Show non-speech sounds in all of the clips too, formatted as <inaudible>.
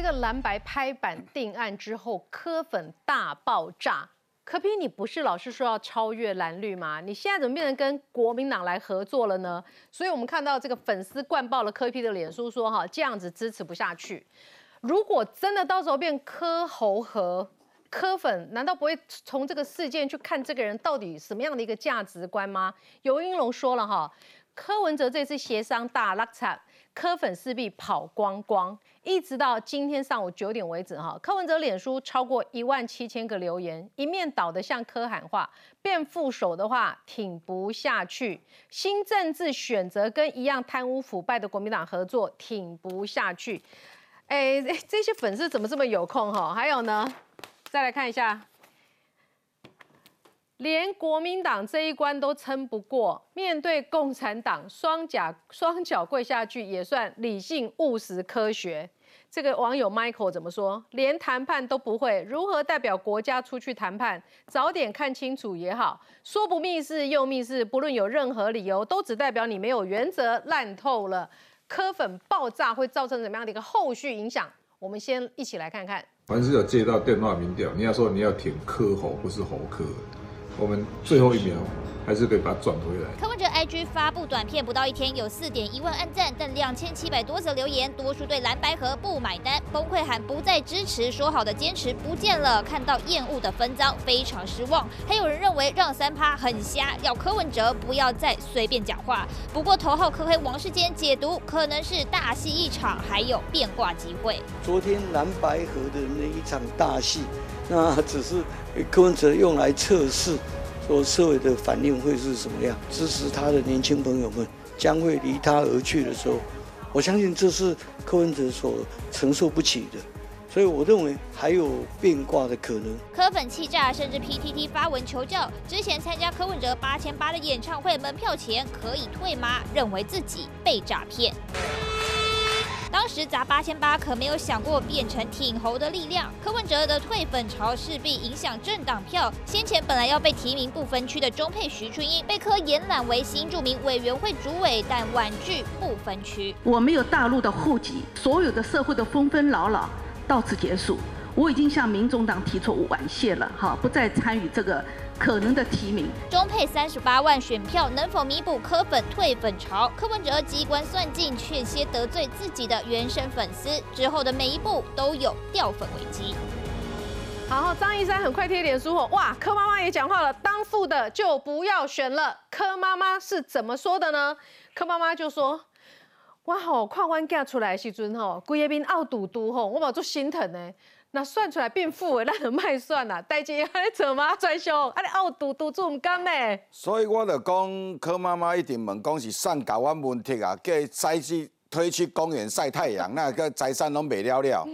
这个蓝白拍板定案之后，柯粉大爆炸。柯比你不是老是说要超越蓝绿吗？你现在怎么变成跟国民党来合作了呢？所以我们看到这个粉丝灌爆了柯批的脸书，说哈这样子支持不下去。如果真的到时候变柯侯和柯粉，难道不会从这个事件去看这个人到底什么样的一个价值观吗？尤英龙说了哈，柯文哲这次协商大拉扯。柯粉势必跑光光，一直到今天上午九点为止哈。柯文哲脸书超过一万七千个留言，一面倒的向柯喊话，变副手的话挺不下去，新政治选择跟一样贪污腐败的国民党合作挺不下去。哎，这些粉丝怎么这么有空哈？还有呢，再来看一下。连国民党这一关都撑不过，面对共产党，双脚双脚跪下去也算理性、务实、科学。这个网友 Michael 怎么说？连谈判都不会，如何代表国家出去谈判？早点看清楚也好。说不密是又密是，不论有任何理由，都只代表你没有原则，烂透了。科粉爆炸会造成怎么样的一个后续影响？我们先一起来看看。凡是有接到电话民调，你要说你要舔科喉，不是喉科。我们最后一秒，还是可以把它转回来。柯文哲 IG 发布短片不到一天，有四点一万赞，但两千七百多则留言，多数对蓝白河不买单，崩溃喊不再支持，说好的坚持不见了，看到厌恶的分赃，非常失望。还有人认为让三趴很瞎，要柯文哲不要再随便讲话。不过头号科黑王世坚解读，可能是大戏一场，还有变卦机会。昨天蓝白河的那一场大戏。那只是柯文哲用来测试，说社会的反应会是什么样。支持他的年轻朋友们将会离他而去的时候，我相信这是柯文哲所承受不起的。所以我认为还有变卦的可能。柯粉气炸，甚至 PTT 发文求教：之前参加柯文哲八千八的演唱会门票钱可以退吗？认为自己被诈骗。当时砸八千八，可没有想过变成挺侯的力量。柯文哲的退粉潮势必影响政党票。先前本来要被提名不分区的中配徐春英，被柯延揽为新著名委员会主委，但婉拒不分区。我没有大陆的户籍，所有的社会的纷纷扰扰到此结束。我已经向民众党提出婉谢了，哈，不再参与这个。可能的提名，中配三十八万选票能否弥补柯粉退粉潮？柯文哲机关算尽，却先得罪自己的原生粉丝，之后的每一步都有掉粉危机。好，张一山很快贴脸苏货，哇！柯妈妈也讲话了，当父的就不要选了。柯妈妈是怎么说的呢？柯妈妈就说：，哇吼，跨湾嫁出来时阵吼，规个斌：「澳赌赌吼，我某做心疼呢。那算出来变富的，咱就卖算啦。代志 <laughs> 还做嘛专上，啊，有拄拄做唔甘呢。所以我就讲柯妈妈一定问讲是算甲阮问题啊，叫伊再去推出公园晒太阳，那个财产拢卖了了。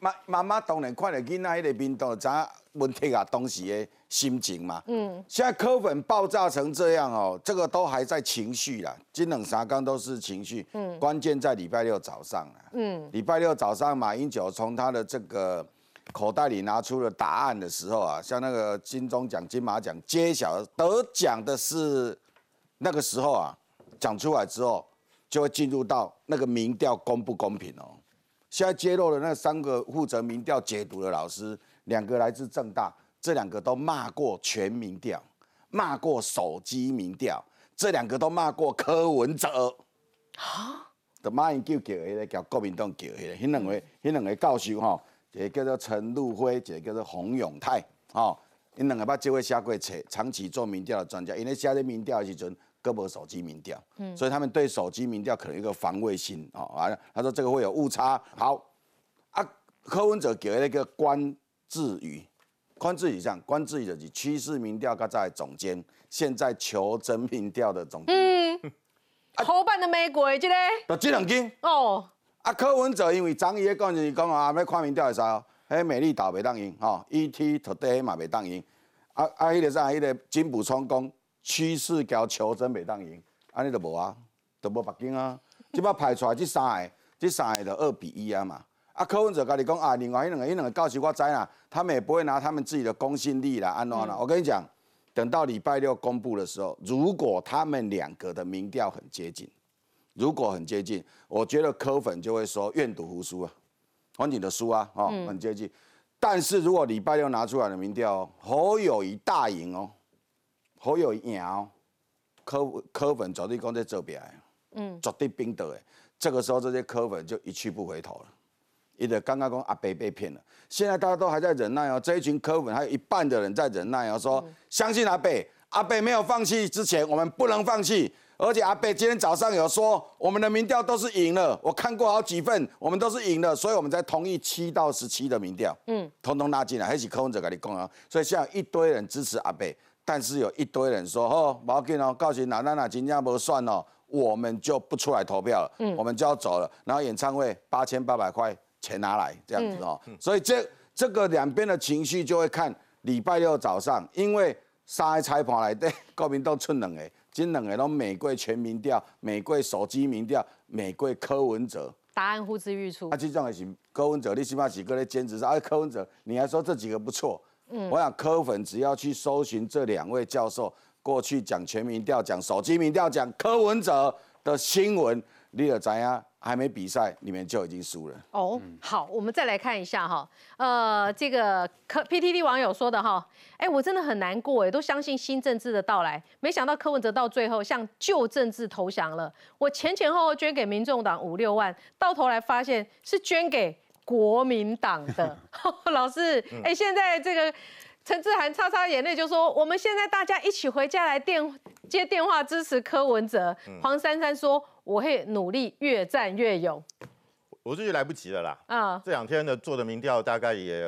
妈妈妈当然看到囡仔迄个面度，知问题啊当时的心情嘛。嗯。现在科粉爆炸成这样哦，这个都还在情绪啦，今冷啥刚都是情绪。嗯。关键在礼拜六早上啊。嗯。礼拜六早上，马英九从他的这个口袋里拿出了答案的时候啊，像那个金钟奖、金马奖揭晓得奖的是那个时候啊，讲出来之后就会进入到那个民调公不公平哦。现在揭露的那三个负责民调解读的老师，两个来自政大，这两个都骂过全民调，骂过手机民调，这两个都骂过柯文哲。啊？就骂因叫叫迄个叫国民党叫迄个，迄两位，迄两位教授哈，也叫做陈路辉，也叫做洪永泰，哈，因两个把这位写过测，长期做民调的专家，因咧写个民调的时就。胳膊手机民调，嗯，所以他们对手机民调可能一个防卫心啊。他说这个会有误差。好，啊，柯文哲给了一个关志宇，关志宇这样，关志宇是趋势民调他在总监，现在求真民调的总。监，嗯，偷办的玫瑰，这个。得几两斤？哦。啊，柯文哲因为张爷讲就是讲啊，要看民调的时候，哎，美丽岛袂当赢，哦，ET today 嘛袂当赢，啊啊，迄个啥？迄个金补仓工。趋势交求真没当赢，安尼都无啊，都无北京啊，即摆排出来即三个，即三个就二比一啊嘛。啊柯文哲家己讲啊，另外一两个一两个告时我知啦，他们也不会拿他们自己的公信力来安闹啦。我跟你讲，等到礼拜六公布的时候，如果他们两个的民调很接近，如果很接近，我觉得柯粉就会说愿赌服输啊，玩你的输啊，哦，很接近。但是如果礼拜六拿出来的民调侯友谊大赢哦。好有缘哦，科科粉绝对讲在做弊的，绝对冰毒的。这个时候，这些科粉就一去不回头了。你的刚刚讲阿贝被骗了，现在大家都还在忍耐哦。这一群科粉还有一半的人在忍耐哦，说相信阿贝，阿贝没有放弃之前，我们不能放弃。而且阿贝今天早上有说，我们的民调都是赢了，我看过好几份，我们都是赢了，所以我们在同意七到十七的民调，嗯，通通拉进来，还是科粉者跟你讲啊。所以现在一堆人支持阿贝。但是有一堆人说：“哦，毛健哦，告诉哪哪哪，今天不算哦，我们就不出来投票了，我们就要走了。”然后演唱会八千八百块钱拿来这样子哦，所以这这个两边的情绪就会看礼拜六早上，因为三裁判来对，<laughs> 国民都出冷诶，今冷诶，都美国全民调，美国手机民调，美国柯文哲，答案呼之欲出。而这种也是柯文哲，你起码几个在兼职上，啊，柯文哲，你还说这几个不错。我想科粉只要去搜寻这两位教授过去讲全民调、讲手机民调、讲柯文哲的新闻，你耳宅啊还没比赛，你们就已经输了。哦，好，我们再来看一下哈，呃，这个科 PTT 网友说的哈，哎，我真的很难过，哎，都相信新政治的到来，没想到柯文哲到最后向旧政治投降了。我前前后后捐给民众党五六万，到头来发现是捐给。国民党的 <laughs> <laughs> 老师，哎，现在这个陈志涵擦擦眼泪就说：“我们现在大家一起回家来电接电话支持柯文哲。”黄珊珊说：“我会努力，越战越勇。”我是就来不及了啦。啊，这两天呢做的民调大概也，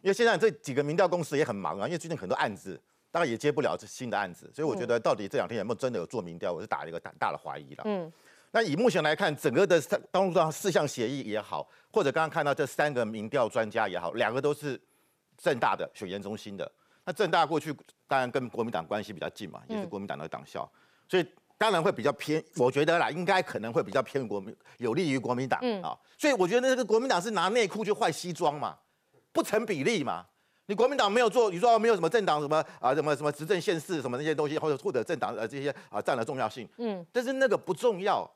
因为现在这几个民调公司也很忙啊，因为最近很多案子大概也接不了新的案子，所以我觉得到底这两天有没有真的有做民调，我是打一个大大的怀疑了。嗯。那以目前来看，整个的当中的四项协议也好，或者刚刚看到这三个民调专家也好，两个都是正大的选研中心的。那正大过去当然跟国民党关系比较近嘛，也是国民党的党校，所以当然会比较偏。我觉得啦，应该可能会比较偏国民，有利于国民党啊。所以我觉得那个国民党是拿内裤去换西装嘛，不成比例嘛。你国民党没有做，你说没有什么政党什么啊什么什么执政县市什么那些东西，或者或者政党呃这些啊占了重要性，嗯，但是那个不重要。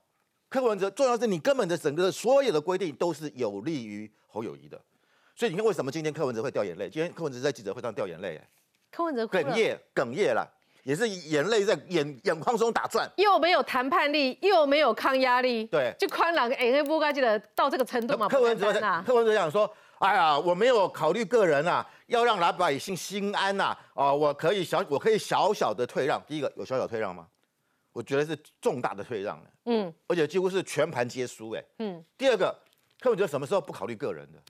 柯文哲重要是你根本的整个所有的规定都是有利于侯友谊的，所以你看为什么今天柯文哲会掉眼泪？今天柯文哲在记者会上掉眼泪，柯文哲哽咽哽咽了，也是眼泪在眼眼眶中打转，又没有谈判力，又没有抗压力，对，就宽朗。哎，不该记得到这个程度嘛？柯文哲，柯文哲讲说，哎呀，我没有考虑个人啊，要让老百姓心安呐，哦，我可以小我可以小小的退让，第一个有小小退让吗？我觉得是重大的退让嗯，而且几乎是全盘皆输，哎，嗯。第二个，柯文哲什么时候不考虑个人的？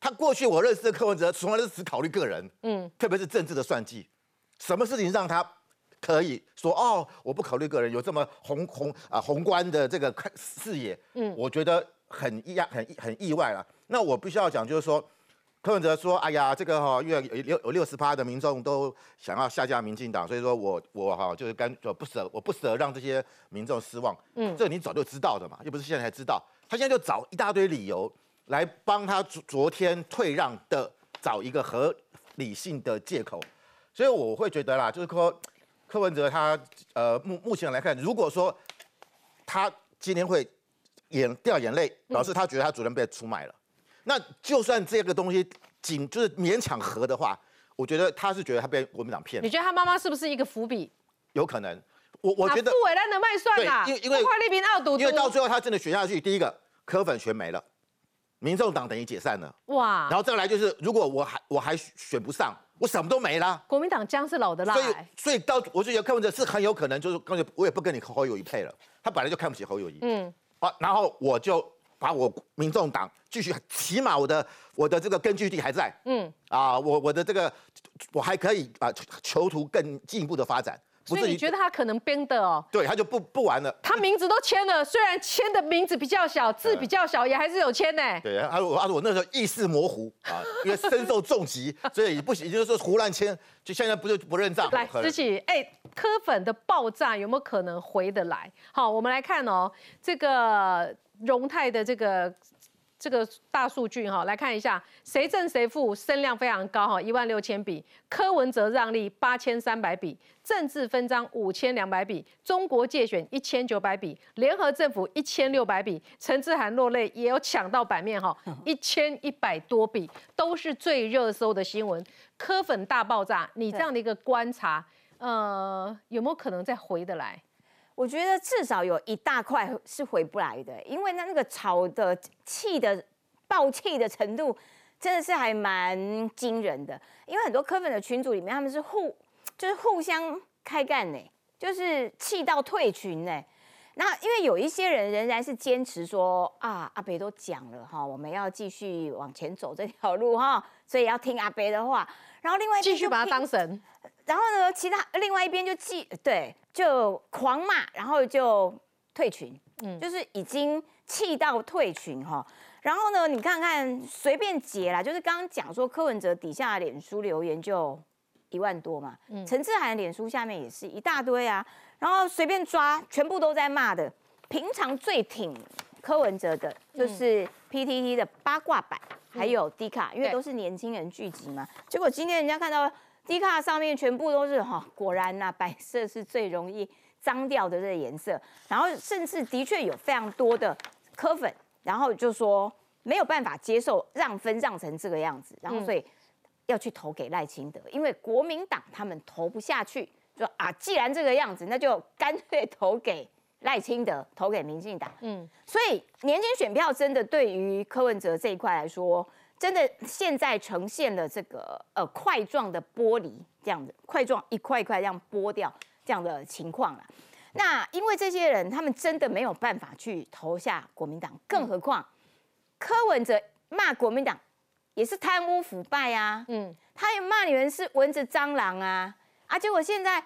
他过去我认识的柯文哲，从来都是只考虑个人，嗯，特别是政治的算计，什么事情让他可以说哦，我不考虑个人，有这么宏宏啊宏观的这个视野，嗯，我觉得很意很很意外了。那我必须要讲，就是说。柯文哲说：“哎呀，这个哈，因为有有六十趴的民众都想要下架民进党，所以说我我哈就是就不舍，我不舍让这些民众失望。嗯，这你早就知道的嘛，又不是现在才知道。他现在就找一大堆理由来帮他昨昨天退让的，找一个合理性的借口。所以我会觉得啦，就是说，柯文哲他呃目目前来看，如果说他今天会眼掉眼泪，表示他觉得他主人被出卖了，那就算这个东西。”仅就是勉强和的话，我觉得他是觉得他被国民党骗了。你觉得他妈妈是不是一个伏笔？有可能，我我觉得。不为难的能卖蒜啦，因为因为黄丽萍二度。因为到最后他真的选下去，第一个科粉全没了，民众党等于解散了。哇！然后再来就是，如果我还我还选不上，我什么都没了。国民党将是老的辣。所以所以到我觉得柯文哲是很有可能就是，刚才我也不跟你侯友谊配了，他本来就看不起侯友谊。嗯。啊，然后我就。把我民众党继续，起码我的我的这个根据地还在，嗯，啊，我我的这个我还可以啊，囚徒更进一步的发展。所以你觉得他可能编的哦？对他就不不玩了。他名字都签了，虽然签的名字比较小，字比较小，也还是有签呢。对，他说我他说我那时候意识模糊啊，<laughs> 因为身受重疾，所以也不也就是说胡乱签，就现在不就不认账。来，思琪，哎，柯粉的爆炸有没有可能回得来？好，我们来看哦，这个。荣泰的这个这个大数据哈，来看一下谁正谁负，声量非常高哈，一万六千笔；柯文哲让利八千三百笔；政治分赃五千两百笔；中国界选一千九百笔；联合政府一千六百笔；陈志涵落泪也有抢到版面哈，<laughs> 一千一百多笔，都是最热搜的新闻。柯粉大爆炸，你这样的一个观察，呃，有没有可能再回得来？我觉得至少有一大块是回不来的，因为那那个吵的、气的、爆气的程度，真的是还蛮惊人的。因为很多科粉的群组里面，他们是互就是互相开干呢，就是气到退群呢。那因为有一些人仍然是坚持说啊，阿北都讲了哈，我们要继续往前走这条路哈，所以要听阿北的话。然后另外继续把他当神。然后呢，其他另外一边就记对，就狂骂，然后就退群，嗯，就是已经气到退群哈。然后呢，你看看随便截啦，就是刚讲说柯文哲底下脸书留言就一万多嘛，嗯，陈志涵脸书下面也是一大堆啊。然后随便抓，全部都在骂的。平常最挺柯文哲的，就是 PTT 的八卦版，还有 D 卡，因为都是年轻人聚集嘛。结果今天人家看到。低卡上面全部都是哈，果然呐，白色是最容易脏掉的这个颜色。然后甚至的确有非常多的科粉，然后就说没有办法接受让分让成这个样子，然后所以要去投给赖清德，因为国民党他们投不下去，说啊，既然这个样子，那就干脆投给赖清德，投给民进党。嗯，所以年轻选票真的对于柯文哲这一块来说。真的现在呈现了这个呃块状的玻璃这样子块状一块一块这样剥掉这样的情况了。那因为这些人他们真的没有办法去投下国民党，更何况柯文哲骂国民党也是贪污腐败啊，嗯，他也骂你们是蚊子蟑螂啊，而且我现在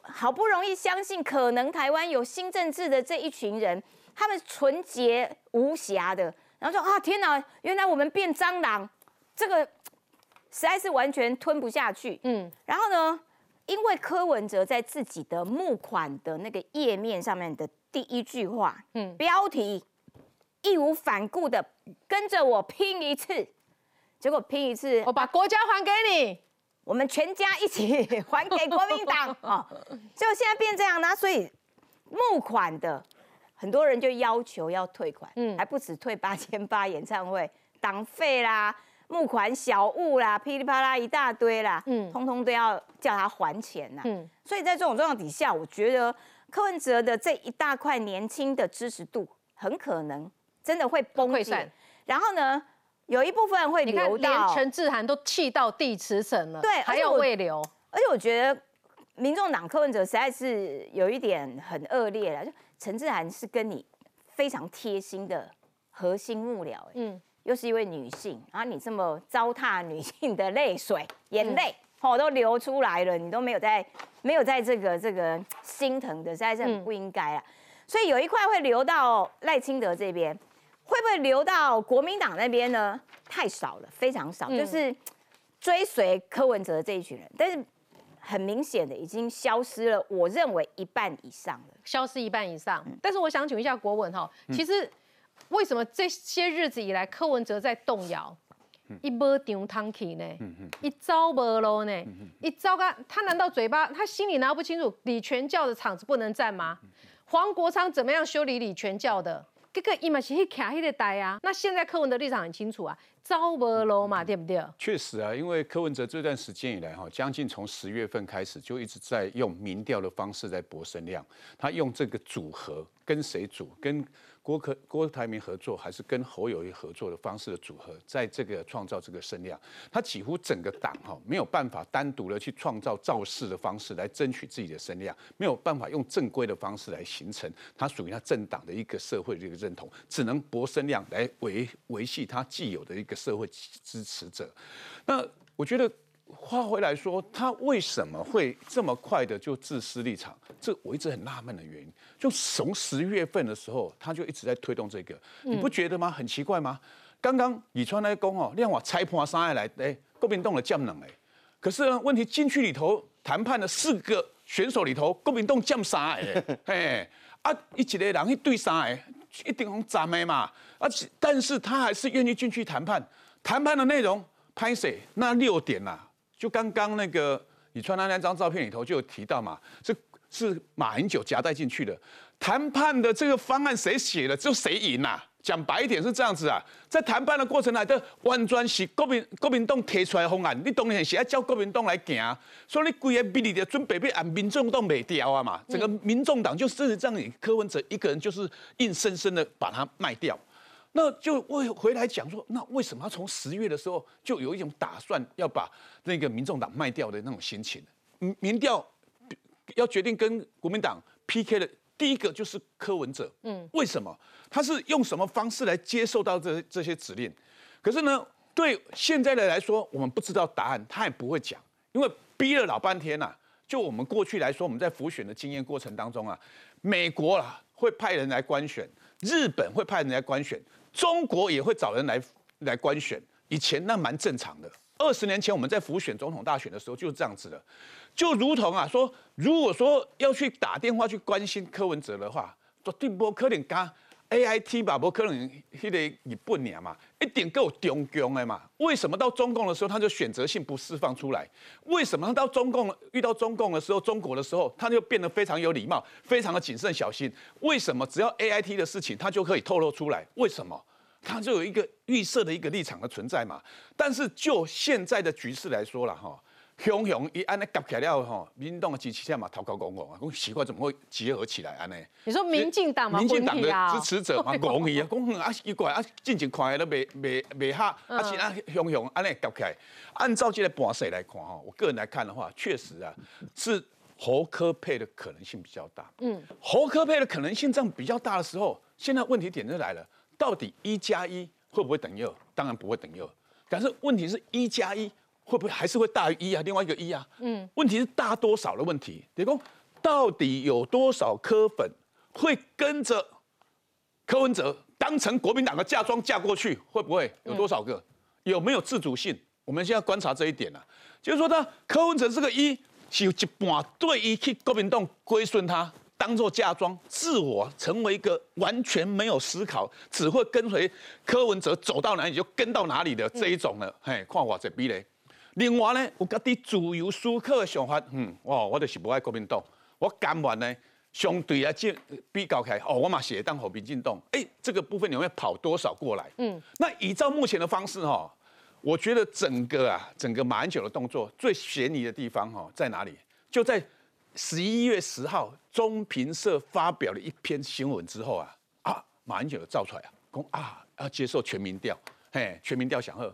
好不容易相信可能台湾有新政治的这一群人，他们纯洁无瑕的。然后说啊，天哪，原来我们变蟑螂，这个实在是完全吞不下去。嗯，然后呢，因为柯文哲在自己的募款的那个页面上面的第一句话，嗯，标题义无反顾的跟着我拼一次，结果拼一次，我把国家还给你，我们全家一起还给国民党啊，所 <laughs> 以现在变这样，呢，所以募款的。很多人就要求要退款，嗯，还不止退八千八演唱会党费啦、募款小物啦，噼里啪啦一大堆啦，嗯，通通都要叫他还钱呐，嗯，所以在这种状况底下，我觉得柯文哲的这一大块年轻的支持度，很可能真的会崩散，然后呢，有一部分会流到，连陈志涵都气到地驰省了，对，还有未流，而且我觉得民众党柯文哲实在是有一点很恶劣了。陈志涵是跟你非常贴心的核心幕僚，嗯，又是一位女性，然后你这么糟蹋女性的泪水、眼泪，哦，都流出来了，你都没有在没有在这个这个心疼的，实在是不应该啊。所以有一块会流到赖清德这边，会不会流到国民党那边呢？太少了，非常少，就是追随柯文哲这一群人，但是。很明显的已经消失了，我认为一半以上了，消失一半以上。但是我想请问一下国文哈，其实为什么这些日子以来柯文哲在动摇，一波丢汤气呢？一招无喽呢？一招噶，他难道嘴巴他心里拿不清楚李全教的场子不能占吗？黄国昌怎么样修理李全教的？这个伊嘛是去徛迄个台啊，那现在柯文哲立场很清楚啊，招无路嘛，对不对？确实啊，因为柯文哲这段时间以来哈，将近从十月份开始就一直在用民调的方式在博声量，他用这个组合跟谁组跟。郭可郭台铭合作，还是跟侯友谊合作的方式的组合，在这个创造这个声量，他几乎整个党哈没有办法单独的去创造造势的方式来争取自己的声量，没有办法用正规的方式来形成他属于他政党的一个社会这个认同，只能博声量来维维系他既有的一个社会支持者。那我觉得。话回来说，他为什么会这么快的就自私立场？这我一直很纳闷的原因。就从十月份的时候，他就一直在推动这个，你不觉得吗？很奇怪吗？刚刚李川来讲哦，让我拆破三爱来，哎，郭明东的降冷哎。可是呢，问题进去里头谈判的四个选手里头，郭明东降三哎，哎，<laughs> 啊，一起个人一对三哎，一定红炸麦嘛。而且，但是他还是愿意进去谈判。谈判的内容拍谁？那六点呐。就刚刚那个，你穿的那张照片里头就有提到嘛，这是马英九夹带进去的谈判的这个方案，谁写的，就谁赢呐。讲白一点是这样子啊，在谈判的过程来的完全是国民国民党提出来的方案，你当然喜要叫国民党来行，啊，所以你故意在背地里准备被按民众党美掉啊嘛。整个民众党就是让你柯文哲一个人就是硬生生的把它卖掉。那就回回来讲说，那为什么要从十月的时候就有一种打算要把那个民众党卖掉的那种心情？民民调要决定跟国民党 PK 的，第一个就是柯文哲，嗯，为什么？他是用什么方式来接受到这这些指令？可是呢，对现在的来说，我们不知道答案，他也不会讲，因为逼了老半天了。就我们过去来说，我们在浮选的经验过程当中啊，美国啊会派人来官选，日本会派人来官选。中国也会找人来来官选，以前那蛮正常的。二十年前我们在辅选总统大选的时候就是这样子的，就如同啊说，如果说要去打电话去关心柯文哲的话，说定波柯林咖。A I T 吧，不可能迄个也不鸟嘛，一点够中共的嘛。为什么到中共的时候，他就选择性不释放出来？为什么他到中共遇到中共的时候，中国的时候，他就变得非常有礼貌，非常的谨慎小心？为什么只要 A I T 的事情，他就可以透露出来？为什么他就有一个预设的一个立场的存在嘛？但是就现在的局势来说了哈。雄雄伊安尼夹起来了吼，民党的支持者嘛头壳戆戆啊，讲奇怪怎么会结合起来安尼？你说民进党嘛，民进党的支持者嘛，戆伊啊，讲啊奇怪啊，进前看下都未未未吓，啊是啊雄雄安尼夹起，来，按照这个盘势来看吼，我个人来看的话，确实啊是侯科佩的可能性比较大。嗯，侯科佩的可能性样比较大的时候，现在问题点就来了，到底一加一会不会等于二？当然不会等于二，但是问题是一加一。会不会还是会大于一啊？另外一个一啊？嗯，问题是大多少的问题。李工到底有多少科粉会跟着柯文哲当成国民党的嫁妆嫁过去？会不会有多少个？有没有自主性？我们现在观察这一点呢，就是说呢，柯文哲这个一，是有一半对于去国民党归顺他，当做嫁妆，自我成为一个完全没有思考，只会跟随柯文哲走到哪里就跟到哪里的这一种呢？嘿，看我这边嘞。另外呢，有甲啲自由思考的想法，嗯，哦，我就是不爱国民党，我甘愿呢相对啊，即比较开，哦，我嘛写当和平进动，哎，这个部分你会跑多少过来？嗯，那依照目前的方式哈，我觉得整个啊，整个马英九的动作最悬疑的地方哈在哪里？就在十一月十号中评社发表了一篇新闻之后啊，啊，马英九就造出来啊，公啊要接受全民调，嘿，全民调响后。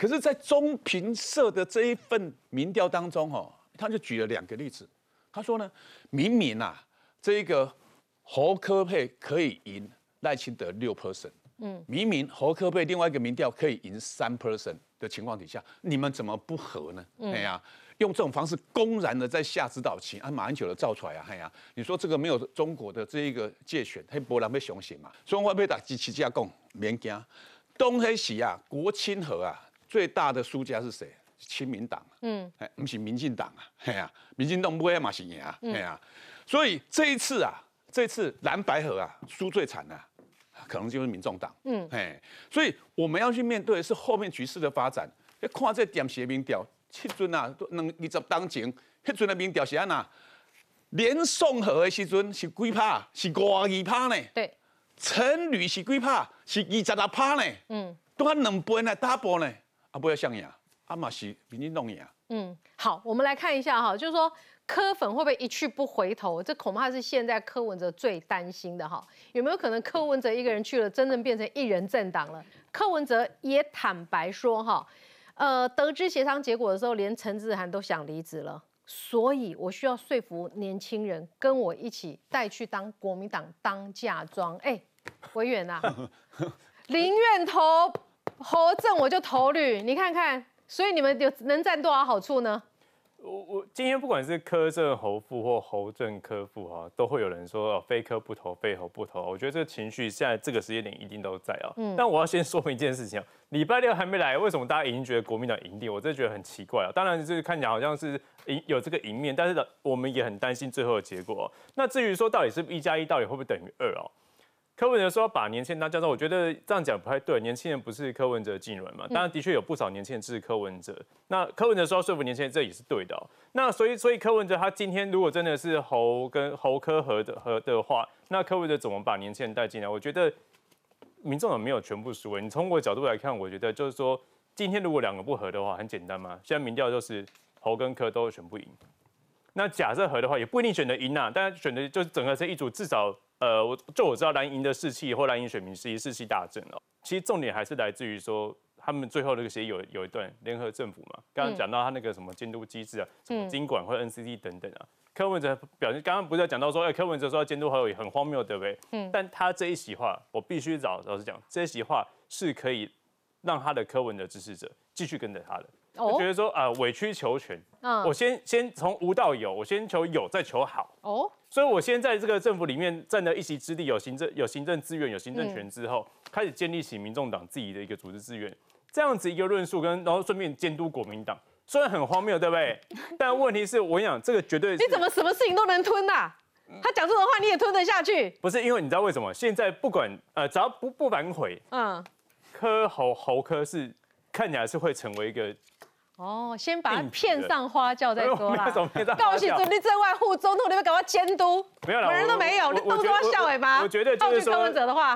可是，在中评社的这一份民调当中，哦，他就举了两个例子。他说呢，明明啊，这个侯科佩可以赢赖清德六 person，嗯，明明侯科佩另外一个民调可以赢三 person 的情况底下，你们怎么不和呢？哎呀，用这种方式公然的在下指导棋，啊，马英九的造出来啊，哎呀，你说这个没有中国的这一个界选，黑波兰被雄行嘛。所以我每打机器架讲，免惊，东黑西啊，国清和啊。最大的输家是谁？亲民党嗯，哎，不是民进党啊，哎呀，民进党不会嘛是赢啊，哎呀，所以这一次啊，这次蓝白河啊，输最惨的，可能就是民众党，嗯，哎，所以我们要去面对的是后面局势的发展。哎，看这点写民调，迄阵啊，两二十当前，迄阵的民调是安那，连宋河的时阵是几趴？是五二趴呢？对，陈吕是几趴？是二十六趴呢？嗯，都两倍呢，d o u b l e 呢？阿不要象牙，阿玛西，民间弄牙。啊。嗯，好，我们来看一下哈，就是说柯粉会不会一去不回头？这恐怕是现在柯文哲最担心的哈。有没有可能柯文哲一个人去了，真正变成一人政党了？柯文哲也坦白说哈，呃，得知协商结果的时候，连陈志涵都想离职了，所以我需要说服年轻人跟我一起带去当国民党当嫁妆。哎，委员呐，<laughs> 林愿投。侯政我就投绿，你看看，所以你们有能占多少好处呢？我我今天不管是科政侯富或侯政科富哈，都会有人说哦，非科不投，非侯不投。我觉得这个情绪现在这个时间点一定都在啊。嗯，但我要先说明一件事情啊，<laughs> 礼拜六还没来，为什么大家已经觉得国民党赢定？我的觉得很奇怪啊。当然，就是看起来好像是赢有这个赢面，但是我们也很担心最后的结果。那至于说到底是一加一到底会不会等于二哦？柯文哲说：“把年轻人当教授。”我觉得这样讲不太对。年轻人不是柯文哲的继嘛？当然，的确有不少年轻人支持柯文哲。那柯文哲说说服年轻人，这也是对的。那所以，所以柯文哲他今天如果真的是侯跟侯科合的合的话，那柯文哲怎么把年轻人带进来？我觉得民众党没有全部输。你从我角度来看，我觉得就是说，今天如果两个不合的话，很简单嘛。现在民调就是侯跟柯都全部赢。那假设合的话，也不一定选得赢呐。大家选的就是整个这一组，至少。呃，我就我知道蓝营的士气或蓝营选民，是一士气大振哦。其实重点还是来自于说，他们最后那个协议有有一段联合政府嘛。刚刚讲到他那个什么监督机制啊，什么经管或 N C T 等等啊。柯文哲表现刚刚不是讲到说，哎，柯文哲说要监督，还有很荒谬，对不对？嗯。但他这一席话，我必须找老实讲，这一席话是可以让他的柯文哲支持者继续跟着他的。哦。觉得说啊，委曲求全。嗯。我先先从无到有，我先求有，再求好。哦。所以，我先在这个政府里面占了一席之地，有行政有行政资源，有行政权之后，开始建立起民众党自己的一个组织资源，这样子一个论述，跟然后顺便监督国民党，虽然很荒谬，对不对？但问题是，我跟你讲，这个绝对你怎么什么事情都能吞呐？他讲这种话你也吞得下去？不是，因为你知道为什么？现在不管呃，只要不不反悔，嗯，科侯侯科是看起来是会成为一个。哦，先把他骗上花轿再说啦。告诉独你政外护总统，你们赶快监督。没有了，人都没有，你逗得要笑。尾巴。我觉得就是说，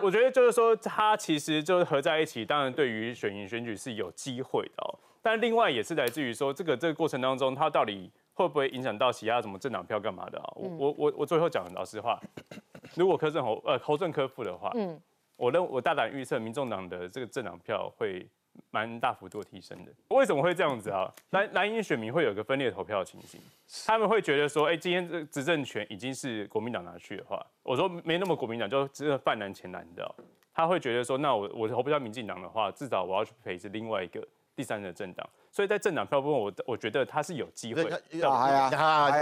我觉得就是说，他其实就是合在一起，当然对于选民选举是有机会的。但另外也是来自于说，这个这个过程当中，他到底会不会影响到其他什么政党票干嘛的啊？我我我我最后讲老实话，如果柯镇侯呃侯正科复的话，嗯，我认我大胆预测，民众党的这个政党票会。蛮大幅度提升的，为什么会这样子啊？蓝蓝营选民会有个分裂投票的情形，他们会觉得说，哎，今天这执政权已经是国民党拿去的话，我说没那么国民党，就是泛蓝前蓝的，他会觉得说，那我我投不掉民进党的话，至少我要去陪着另外一个。第三人的政党，所以在政党票部分，我我觉得他是有机会。哎呀，哎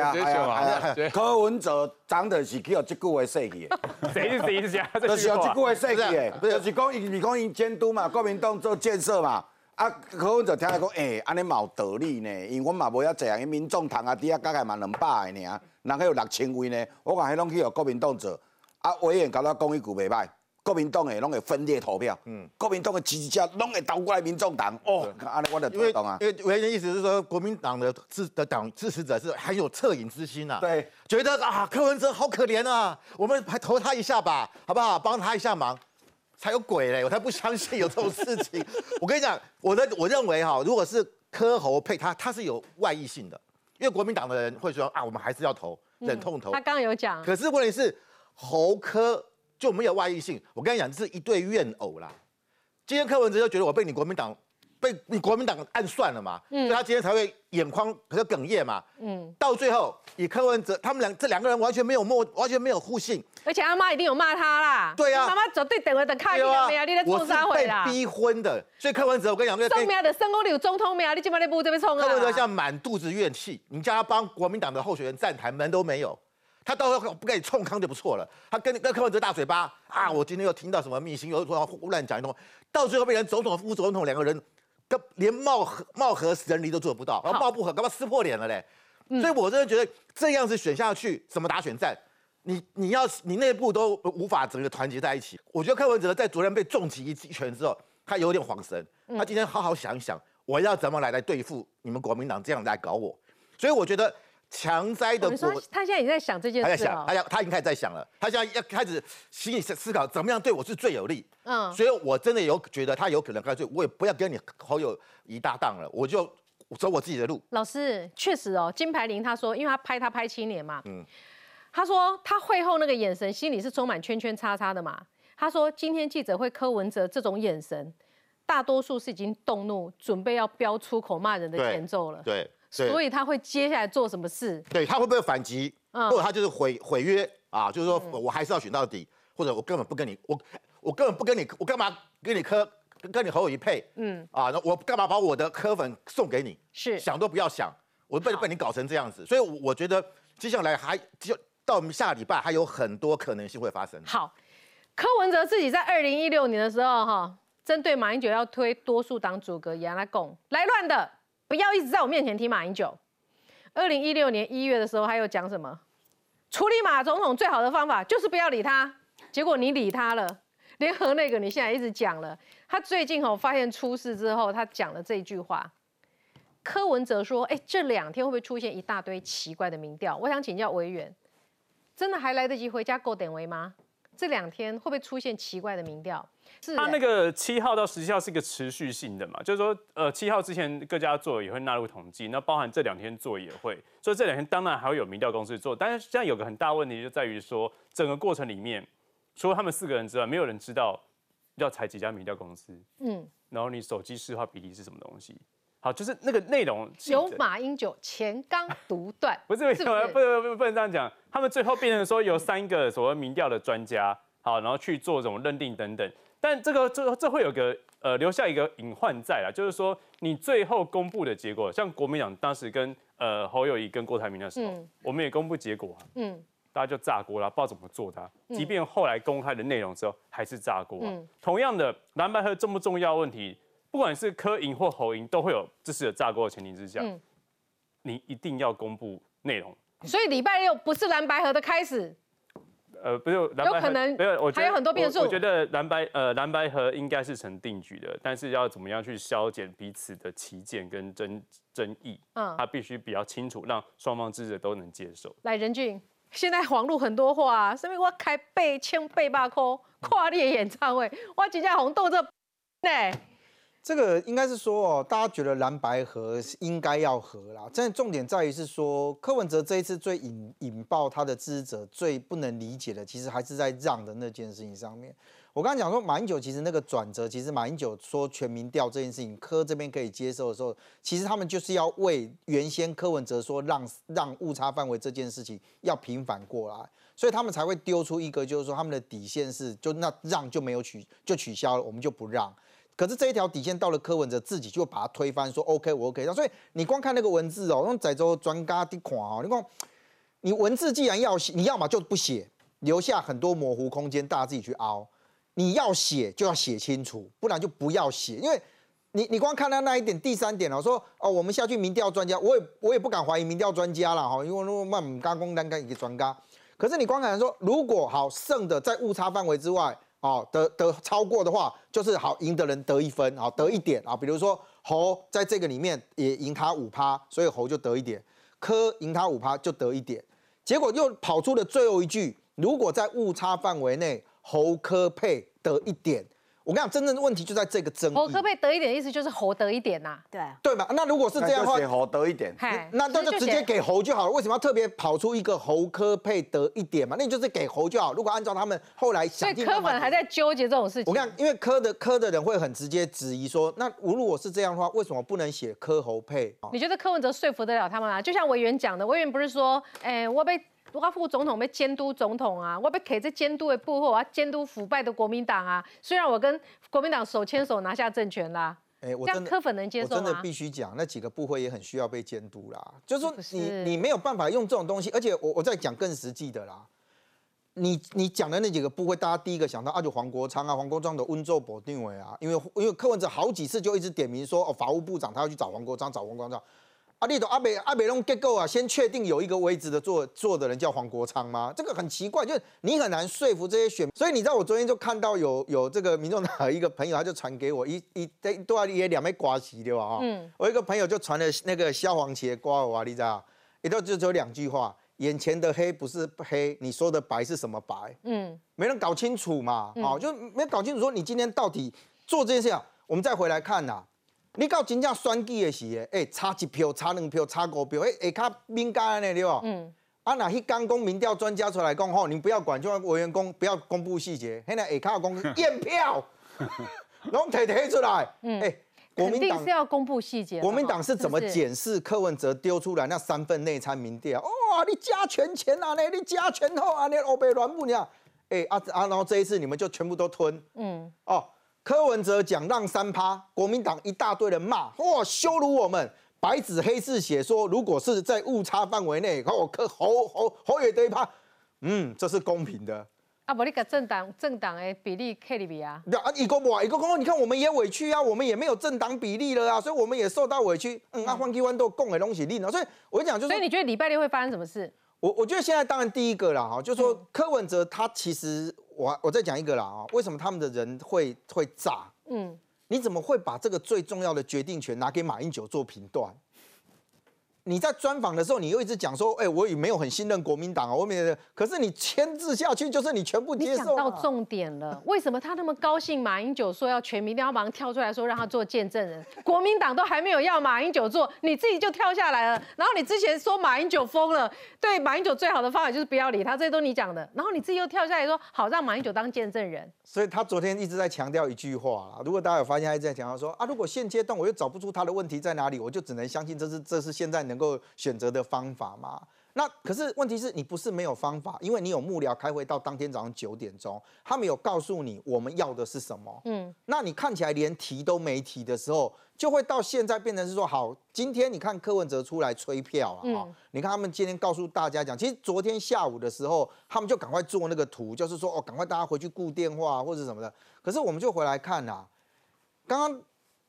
呀，哎呀，柯文哲长得是叫结果的帅气，谁是谁的？就是结果的帅气，不是是讲，是讲监督嘛，国民党做建设嘛，啊，柯文哲听讲，哎，安尼冇道理呢，因为阮嘛无遐济人，民众党阿弟阿加加嘛两百的尔，人还有六千位呢，我讲迄拢去学国民党做，啊，委员刚才讲一句未歹。国民党诶，拢会分裂投票。嗯。国民党诶，支持拢会倒来民众党。哦，安尼我著推动啊。因为，因我的意思是说，国民党的支的党支持者是很有恻隐之心呐。对。觉得啊，柯文哲好可怜啊，我们还投他一下吧，好不好？帮他一下忙。才有鬼嘞！我才不相信有这种事情。<laughs> 我跟你讲，我的我认为哈，如果是柯侯配他，他是有外溢性的，因为国民党的人会说啊，我们还是要投，忍痛投。他刚刚有讲。可是问题是，侯柯。就没有外溢性，我跟你讲，这是一对怨偶啦。今天柯文哲就觉得我被你国民党，被你国民党暗算了嘛，所以他今天才会眼眶可是哽咽嘛。嗯，到最后以柯文哲，他们两这两个人完全没有默，完全没有互信。而且阿妈一定有骂他啦。对啊，阿妈绝对等了等看你了没你在冲杀回来啦。逼婚的，所以柯文哲，我跟你讲，送没有的，成功里有中通没有？你今麦你不这边冲啊？柯文哲像满肚子怨气，你叫他帮国民党的候选人站台，门都没有。他到时候不给你冲康就不错了，他跟你跟柯文哲大嘴巴啊！我今天又听到什么密辛，又说胡乱讲一通，到最后被人总统、副总统两个人跟连貌合貌合神离都做不到，然后貌不合，干嘛撕破脸了嘞。所以我真的觉得这样子选下去，怎么打选战？你你要你内部都无法整个团结在一起。我觉得柯文哲在昨天被重击一拳之后，他有点恍神，他今天好好想一想，我要怎么来来对付你们国民党这样来搞我。所以我觉得。强摘的，我他现在也在想这件事，他在想，他他已经开始在想了，他现在要开始心里思思考怎么样对我是最有利，嗯，所以我真的有觉得他有可能干脆，我也不要跟你好友一搭档了，我就走我自己的路。老师确实哦，金牌林他说，因为他拍他拍七年嘛，嗯，他说他会后那个眼神，心里是充满圈圈叉叉的嘛，他说今天记者会柯文哲这种眼神，大多数是已经动怒，准备要飙出口骂人的前奏了，对。所以他会接下来做什么事？对他会不会反击？或者他就是毁毁约啊？就是说我还是要选到底，或者我根本不跟你，我我根本不跟你，我干嘛跟你磕？跟你好友一配，嗯啊，我干嘛把我的科粉送给你？是想都不要想，我被被你搞成这样子。所以我觉得接下来还就到下礼拜还有很多可能性会发生。好，柯文哲自己在二零一六年的时候哈，针对马英九要推多数党阻隔，也来拱来乱的。不要一直在我面前提马英九。二零一六年一月的时候，还有讲什么？处理马总统最好的方法就是不要理他。结果你理他了，联合那个你现在一直讲了。他最近哦，发现出事之后，他讲了这句话。柯文哲说：“哎，这两天会不会出现一大堆奇怪的民调？”我想请教委员，真的还来得及回家过点韦吗？这两天会不会出现奇怪的民调？是，它那个七号到十七号是一个持续性的嘛，就是说，呃，七号之前各家做也会纳入统计，那包含这两天做也会，所以这两天当然还会有民调公司做。但是现在有个很大问题就在于说，整个过程里面，除了他们四个人之外，没有人知道要采几家民调公司，嗯，然后你手机适化比例是什么东西。好，就是那个内容有马英九、前刚独断，不是不是不能不能这样讲。他们最后变成说有三个所谓民调的专家，好，然后去做什么认定等等。但这个这这会有个呃留下一个隐患在了，就是说你最后公布的结果，像国民党当时跟呃侯友谊跟郭台铭的时候，嗯，我们也公布结果啊，嗯，大家就炸锅了，不知道怎么做它，即便后来公开的内容之后，还是炸锅。同样的蓝白核这么重要问题。不管是科盈或侯盈，都会有知识的炸锅的前提之下，你一定要公布内容。所以礼拜六不是蓝白河的开始。呃，不是，有可能没有，我还有很多变数。我觉得蓝白呃蓝白河应该是成定局的，但是要怎么样去消减彼此的歧见跟争争议？嗯，他必须比较清楚，让双方支持都能接受。来，任俊，现在黄路很多话，所以我开贝千贝霸科跨列演唱会，我今天红动这呢。<laughs> 这个应该是说哦，大家觉得蓝白合是应该要合啦，但重点在于是说柯文哲这一次最引引爆他的指者最不能理解的，其实还是在让的那件事情上面。我刚才讲说马英九其实那个转折，其实马英九说全民调这件事情，柯这边可以接受的时候，其实他们就是要为原先柯文哲说让让误差范围这件事情要平反过来，所以他们才会丢出一个就是说他们的底线是就那让就没有取就取消了，我们就不让。可是这一条底线到了柯文哲自己就把它推翻，说 OK 我 OK 所以你光看那个文字哦，用载著专家的垮哦，你光你文字既然要写，你要嘛就不写，留下很多模糊空间，大家自己去凹；你要写就要写清楚，不然就不要写。因为你你光看到那一点第三点了，说哦我们下去民调专家，我也我也不敢怀疑民调专家了哈，因为如果慢刚砖单瘩一个专家，可是你光看说如果好剩的在误差范围之外。哦，得得超过的话，就是好赢的人得一分，好得一点啊。比如说猴在这个里面也赢他五趴，所以猴就得一点；科赢他五趴就得一点。结果又跑出了最后一句：如果在误差范围内，猴科配得一点。我跟你讲，真正的问题就在这个争。猴科佩得一点，意思就是猴得一点呐。对。对嘛？那如果是这样的话，猴得一点，那那就直接给猴就好了。为什么要特别跑出一个猴科佩得一点嘛？那你就是给猴就好。如果按照他们后来想尽所以科文还在纠结这种事情。我讲，因为科的科的人会很直接质疑说，那如果是这样的话，为什么不能写科猴佩？你觉得柯文哲说服得了他们啊？就像委员讲的，委员不是说，哎，我被。我要副总统被监督总统啊，我被开在监督的部会，我要监督腐败的国民党啊。虽然我跟国民党手牵手拿下政权啦，哎，我真的科粉能接受吗？我真的必须讲，那几个部会也很需要被监督啦。就是说，你你没有办法用这种东西。而且我我在讲更实际的啦，你你讲的那几个部会，大家第一个想到啊，就黄国昌啊、黄国昌的温州保定委啊，因为因为柯文哲好几次就一直点名说，哦，法务部长他要去找黄国昌，找黄国昌。阿立都阿北阿北弄结构啊，先确定有一个位置的坐坐的人叫黄国昌吗？这个很奇怪，就是你很难说服这些选。所以你知道我昨天就看到有有这个民众党一个朋友，他就传给我一一在都要一夜两杯瓜洗的吧？哈，嗯，我一个朋友就传了那个消防奇瓜尔你知道？一道就只有两句话：眼前的黑不是黑，你说的白是什么白？嗯，没人搞清楚嘛，啊，就没搞清楚说你今天到底做这件事啊？我们再回来看呐。你搞真正选举的时，诶，差一票，差两票，差五票，诶，下卡敏感的了，嗯，啊，那去刚公民调专家出来讲，吼，你不要管，就让委员工不要公布细节，嘿，那下卡公验票，<laughs> 拢提提出来，嗯，国民党是要公布细节，国民党是怎么检视柯文哲丢出来那三份内参民调？哦，你加权前啊，你你加权后啊，你欧贝软布尼亚，诶啊啊，然后这一次你们就全部都吞，嗯，哦。柯文哲讲让三趴，国民党一大堆人骂，哇，羞辱我们，白纸黑字写说，如果是在误差范围内，我可侯侯侯也得一趴，嗯，这是公平的。啊，无你甲政党，政党的比例给里未啊？啊，一个无啊，一个公你看我们也委屈啊，我们也没有政党比例了啊，所以我们也受到委屈。嗯，啊，换机弯都供的东西令了，所以我就讲就是。所以你觉得礼拜六会发生什么事？我我觉得现在当然第一个啦，哈，就是说柯文哲他其实。我我再讲一个啦啊，为什么他们的人会会炸？嗯，你怎么会把这个最重要的决定权拿给马英九做评断？你在专访的时候，你又一直讲说，哎，我也没有很信任国民党啊，我也没……可是你签字下去，就是你全部接受。到重点了，为什么他那么高兴？马英九说要全民一定要马上跳出来说，让他做见证人。<laughs> 国民党都还没有要马英九做，你自己就跳下来了。然后你之前说马英九疯了，对马英九最好的方法就是不要理他，这些都是你讲的。然后你自己又跳下来说，好让马英九当见证人。所以他昨天一直在强调一句话啦，如果大家有发现，他一直在强调说啊，如果现阶段我又找不出他的问题在哪里，我就只能相信这是这是现在。能够选择的方法吗？那可是问题是你不是没有方法，因为你有幕僚开会到当天早上九点钟，他们有告诉你我们要的是什么。嗯，那你看起来连提都没提的时候，就会到现在变成是说，好，今天你看柯文哲出来催票了啊？你看他们今天告诉大家讲，其实昨天下午的时候，他们就赶快做那个图，就是说哦，赶快大家回去顾电话或者什么的。可是我们就回来看呐，刚刚。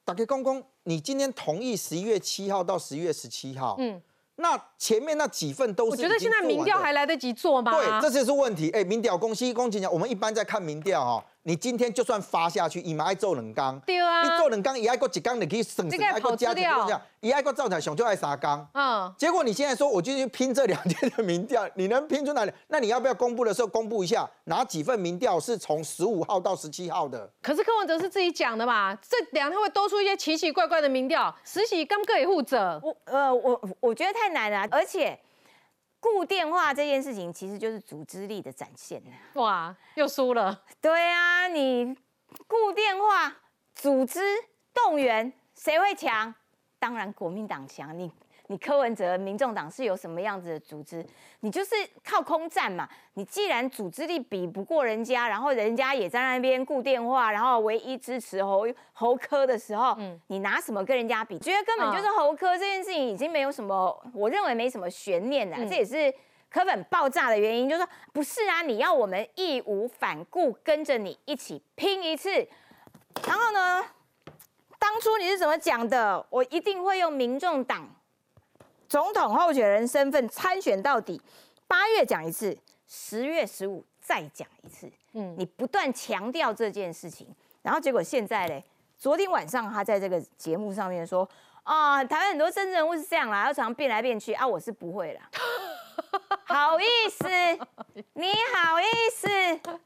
打给公公，你今天同意十一月七号到十一月十七号，嗯，那前面那几份都是，我觉得现在民调还来得及做吗？对，这些是问题。哎，民调公西公瑾讲，我们一般在看民调哈。你今天就算发下去，伊妈爱做两缸，对啊，你做两缸，伊爱过一缸，你可以省省，爱过加加，这样，伊爱过赵台雄就爱三缸，嗯，<laughs> 结果你现在说我就去拼这两天的民调，你能拼出哪里？那你要不要公布的时候公布一下，哪几份民调是从十五号到十七号的？可是柯文哲是自己讲的嘛，这两天会多出一些奇奇怪怪的民调，实习刚各也负责，我，呃，我我觉得太难了，而且。固电话这件事情其实就是组织力的展现呢。哇，又输了。对啊，你固电话、组织、动员，谁会强？当然国民党强。你。你柯文哲、民众党是有什么样子的组织？你就是靠空战嘛！你既然组织力比不过人家，然后人家也在那边固电话，然后唯一支持侯侯科的时候，嗯，你拿什么跟人家比？觉得根本就是侯科这件事情已经没有什么，我认为没什么悬念的，这也是柯本爆炸的原因，就是说不是啊！你要我们义无反顾跟着你一起拼一次，然后呢，当初你是怎么讲的？我一定会用民众党。总统候选人身份参选到底，八月讲一次，十月十五再讲一次。嗯，你不断强调这件事情，然后结果现在呢？昨天晚上他在这个节目上面说，啊，台湾很多政治人物是这样啦，要常变来变去啊，我是不会啦。<laughs> 好意思，你好意思，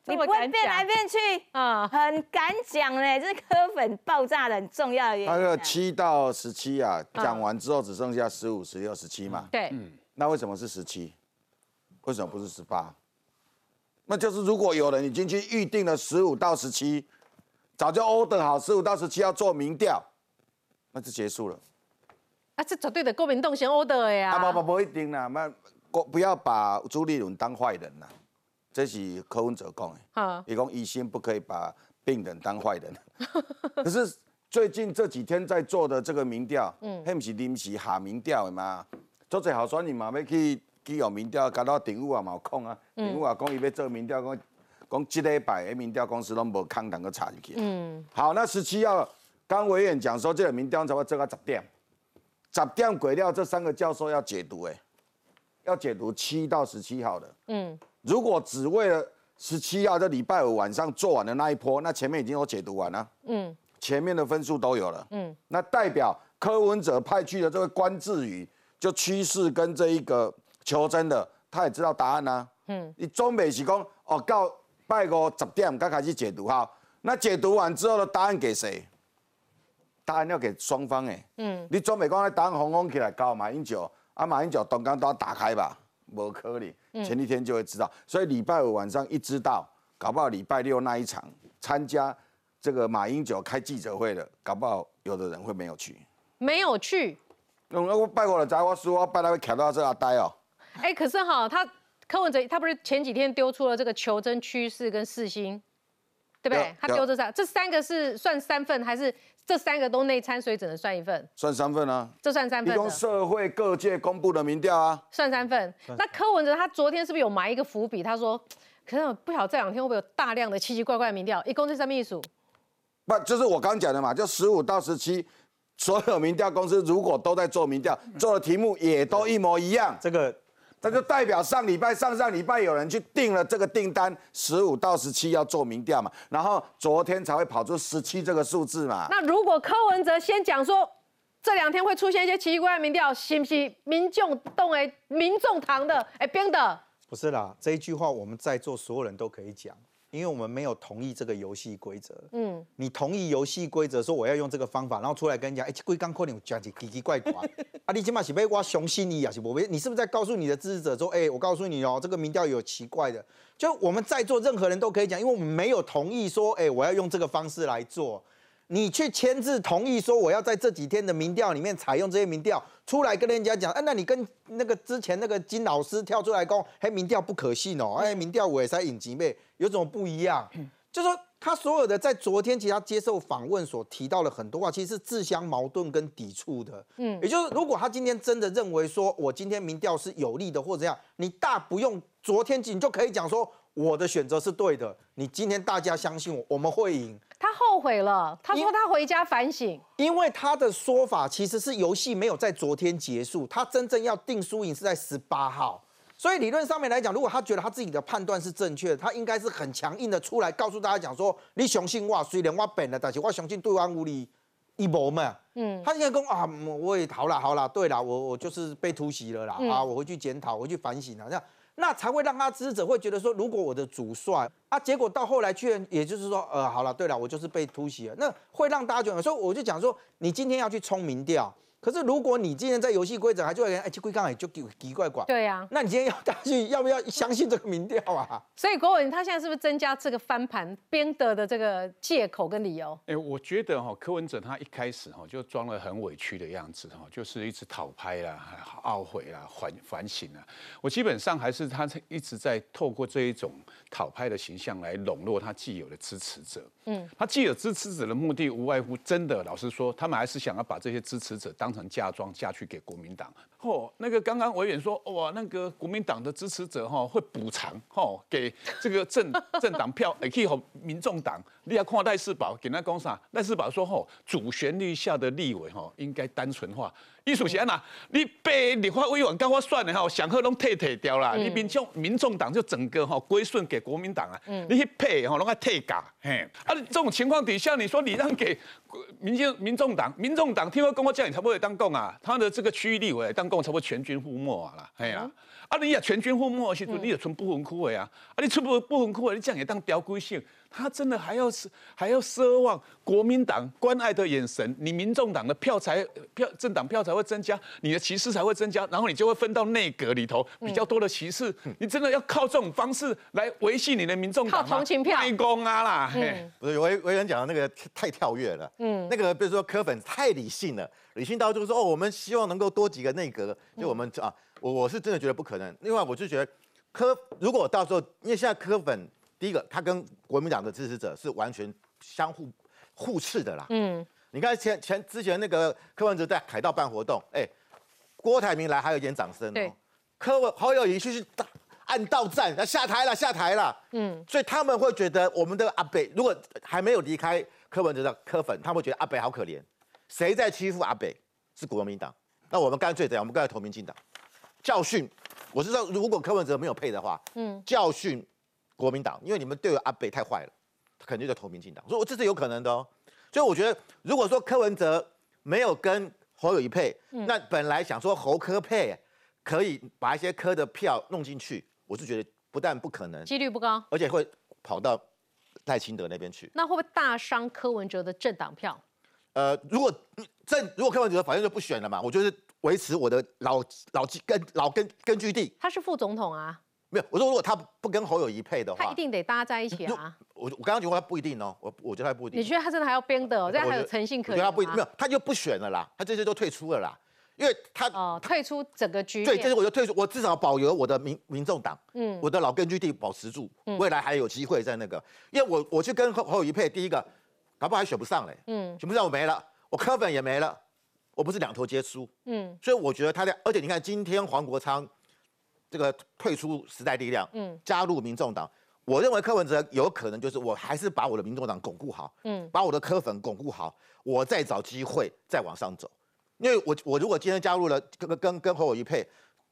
你不会变来变去，啊，很敢讲嘞，这是科粉爆炸的很重要的。那个七到十七啊，讲完之后只剩下十五、十六、十七嘛。对，那为什么是十七？为什么不是十八？那就是如果有人已经去预定了十五到十七，早就 order 好十五到十七要做民调，那就结束了。啊，这绝对的国民党先 order 呀。啊，不不不，一定啦，那。不不要把朱立伦当坏人呐，这是柯文哲讲的。伊讲医生不可以把病人当坏人。<laughs> 可是最近这几天在做的这个民调，嗯，很不是临时下民调的嘛。做者好说你嘛，要去基友民调，搞到顶午啊冇空啊，顶午啊讲伊要做民调，讲讲一礼拜，民调公司拢无空，能够查进去。嗯，好，那十七号刚委员讲说，这个民调怎么做到十点？十点鬼了，这三个教授要解读诶。要解读七到十七号的，嗯，如果只为了十七号这礼拜五晚上做完的那一波，那前面已经有解读完了，嗯，前面的分数都有了，嗯，那代表柯文哲派去的这位关志宇，就趋势跟这一个求真的，他也知道答案啦，嗯，你中美是讲哦，到拜五十点刚开始解读哈，那解读完之后的答案给谁？答案要给双方诶，嗯，你准备光来答案红红起来搞嘛？因九。啊，马英九刚刚都要打开吧，没可能，前一天就会知道，所以礼拜五晚上一知道，搞不好礼拜六那一场参加这个马英九开记者会的，搞不好有的人会没有去，没有去。那我拜国人在我说拜他会卡到这阿呆哦。哎，可是哈，他柯文哲他不是前几天丢出了这个求真趋势跟四星，对不对？他丢这三，这三个是算三份还是？这三个都内参，所以只能算一份，算三份啊？这算三份，共社会各界公布的民调啊，算三份。那柯文哲他昨天是不是有埋一个伏笔？他说，可能不晓得这两天会不会有大量的奇奇怪怪的民调，一共这三秘书，不就是我刚讲的嘛？就十五到十七所有民调公司如果都在做民调，做的题目也都一模一样，这个。这就代表上礼拜、上上礼拜有人去订了这个订单，十五到十七要做民调嘛，然后昨天才会跑出十七这个数字嘛。那如果柯文哲先讲说，这两天会出现一些奇奇怪怪民调，是不？是民众动哎，民众堂的哎，编的？不是啦，这一句话我们在座所有人都可以讲。因为我们没有同意这个游戏规则。嗯，你同意游戏规则，说我要用这个方法，然后出来跟你讲，哎，龟缸阔你讲起奇奇怪怪，<laughs> 啊，你起码是被我熊心你啊，是不？你是不是在告诉你的支持者说，哎，我告诉你哦，这个民调有奇怪的，就我们在座任何人都可以讲，因为我们没有同意说，哎，我要用这个方式来做。你去签字同意说我要在这几天的民调里面采用这些民调出来跟人家讲，哎，那你跟那个之前那个金老师跳出来讲，哎，民调不可信哦，哎，民调也在影集被，有什么不一样？嗯，<clears throat> 就说他所有的在昨天其实他接受访问所提到了很多话，其实自相矛盾跟抵触的，嗯，也就是如果他今天真的认为说我今天民调是有利的或者这样，你大不用昨天你就可以讲说我的选择是对的，你今天大家相信我，我们会赢。他后悔了，他说他回家反省。因为他的说法其实是游戏没有在昨天结束，他真正要定输赢是在十八号。所以理论上面来讲，如果他觉得他自己的判断是正确，他应该是很强硬的出来告诉大家讲说：“你雄性哇，虽然我本了，但是我雄性对王无理一搏嘛。”嗯，他现在讲啊，我也好了好了，对了，我我就是被突袭了啦啊，我回去检讨，回去反省了这样。那才会让他支持者会觉得说，如果我的主帅啊，结果到后来居然，也就是说，呃，好了，对了，我就是被突袭了，那会让大家觉得说，我就讲说，你今天要去冲民调。可是，如果你今天在游戏规则还就会点，哎，这规则就奇奇怪怪。对呀，那你今天要大家去要不要相信这个民调啊？<laughs> 所以国文，他现在是不是增加这个翻盘编得的这个借口跟理由？哎，我觉得哈，柯文哲他一开始哈就装了很委屈的样子哈，就是一直讨拍啦、懊悔啦、反反省啦。我基本上还是他一直在透过这一种讨拍的形象来笼络他既有的支持者。嗯，他既有支持者的目的无外乎，真的老实说，他们还是想要把这些支持者当。当成嫁妆嫁去给国民党，哦，那个刚刚委员说，哇，那个国民党的支持者哈会补偿哈，给这个政 <laughs> 政党票，也可以和民众党。你要看赖世宝，给人公讲啥？赖世宝说吼，主旋律下的立委吼应该单纯化。艺术线啊，你被立法委员跟我算的哈，上好拢退退掉了，你民众民众党就整个哈归顺给国民党啊，你去配哈拢爱退咖，嘿，啊，这种情况底下，你说你让给民间民众党，民众党听我跟我讲，你才不会当共啊，他的这个区域地位当共差不多全军覆没啊了，哎啊。啊，你呀，全军覆没，去做你也存不红枯萎啊！啊，你出不不红枯萎，你这样也当雕龟性，他真的还要奢还要奢望国民党关爱的眼神，你民众党的票才票政党票才会增加，你的歧视才会增加，然后你就会分到内阁里头比较多的歧次。你真的要靠这种方式来维系你的民众？靠同情票、代工啊啦！不是维委员讲的那个太跳跃了。嗯，那个比如说柯粉太理性了，理性到就是说哦，我们希望能够多几个内阁，就我们啊。我我是真的觉得不可能。另外，我就觉得柯如果我到时候，因为现在柯粉第一个，他跟国民党的支持者是完全相互互斥的啦。嗯，你看前前之前那个柯文哲在海盗办活动，哎，郭台铭来还有一点掌声哦。对。柯文好友一去是暗道站，要下台了下台了。嗯。所以他们会觉得我们的阿北如果还没有离开柯文哲的柯粉，他们觉得阿北好可怜。谁在欺负阿北？是国民党。那我们干脆怎样？我们干脆投民进党。教训，我是说，如果柯文哲没有配的话，嗯，教训国民党，因为你们对阿北太坏了，他肯定就投民进党，所以我这是有可能的哦。所以我觉得，如果说柯文哲没有跟侯友谊配，那本来想说侯柯配，可以把一些柯的票弄进去，我是觉得不但不可能，几率不高，而且会跑到赖清德那边去。那会不会大伤柯文哲的政党票？呃，如果政，如果柯文哲反正就不选了嘛，我觉得。维持我的老老基根老根根据地，他是副总统啊，没有，我说如果他不跟侯友谊配的话，他一定得搭在一起啊。<laughs> 我我刚刚得他不一定哦，我我觉得他不一定。你觉得他真的还要编的？哦？这样还有诚信可言吗？他不一没有，他就不选了啦，他这些都退出了啦，因为他哦退出整个局。对，这些我就退出，我至少保留我的民民众党，嗯，我的老根据地保持住，未来还有机会在那个，因为我我去跟侯友谊配，第一个搞不好还选不上嘞，嗯，选不上我没了，我柯粉也没了。我不是两头皆输，嗯，所以我觉得他在，而且你看今天黄国昌这个退出时代力量，嗯，加入民众党，我认为柯文哲有可能就是我还是把我的民众党巩固好，嗯，把我的柯粉巩固好，我再找机会再往上走，因为我我如果今天加入了跟跟跟侯友宜配，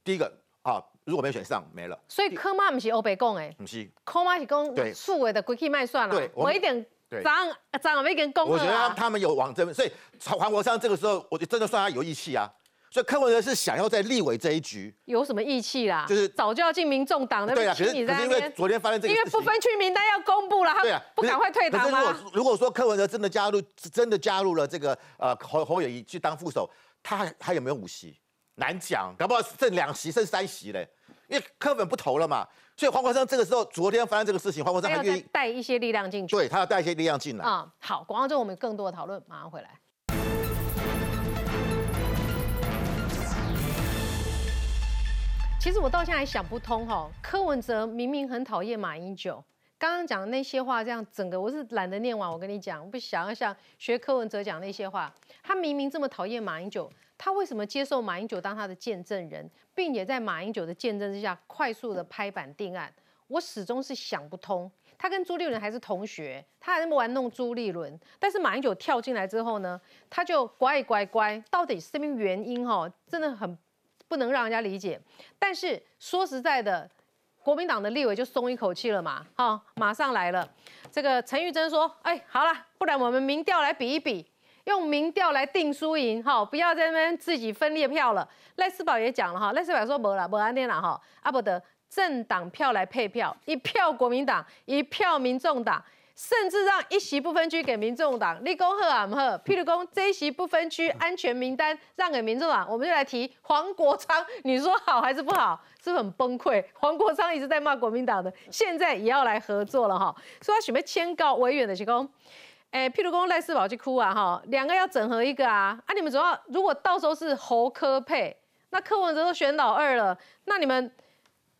第一个啊如果没选上没了，所以柯妈不是欧北讲诶，不是，柯妈是讲对，苏位的归去卖算了，对，我一点。张张那跟公，文，我觉得他们有往这边，所以黄国昌这个时候，我就真的算他有义气啊。所以柯文哲是想要在立委这一局有什么义气啦？就是早就要进民众党的，对啊，其实因为昨天发生这个，因为不分区名单要公布了，他不赶快退党吗？如果说柯文哲真的加入，真的加入了这个呃侯侯友宜去当副手，他还有没有五席？难讲，搞不好剩两席，剩三席嘞，因为柯文不投了嘛。所以黄国昌这个时候，昨天发生这个事情，黄国昌还愿意带一些力量进去，对他要带一些力量进来。啊，好，广告后我们更多的讨论马上回来。其实我到现在想不通哈，柯文哲明明很讨厌马英九，刚刚讲的那些话，这样整个我是懒得念完，我跟你讲，我不想想学柯文哲讲那些话，他明明这么讨厌马英九。他为什么接受马英九当他的见证人，并且在马英九的见证之下快速的拍板定案？我始终是想不通。他跟朱立伦还是同学，他还那么玩弄朱立伦，但是马英九跳进来之后呢，他就乖乖乖，到底是什么原因？哈，真的很不能让人家理解。但是说实在的，国民党的立委就松一口气了嘛，哈，马上来了。这个陈玉珍说：“哎，好了，不然我们民调来比一比。”用民调来定输赢，哈，不要再那自己分裂票了。赖斯宝也讲了，哈，赖斯宝说没了，没安定了，哈，阿伯得，政党票来配票，一票国民党，一票民众党，甚至让一席不分区给民众党，立功贺啊，唔们贺，譬如说这一席不分区安全名单让给民众党，我们就来提黄国昌，你说好还是不好？是不是很崩溃？黄国昌一直在骂国民党的，现在也要来合作了，哈，说他准备签告委员的职候。哎，譬如讲赖世宝去哭啊，哈，两个要整合一个啊，啊，你们总要如果到时候是侯科配，那柯文哲都选老二了，那你们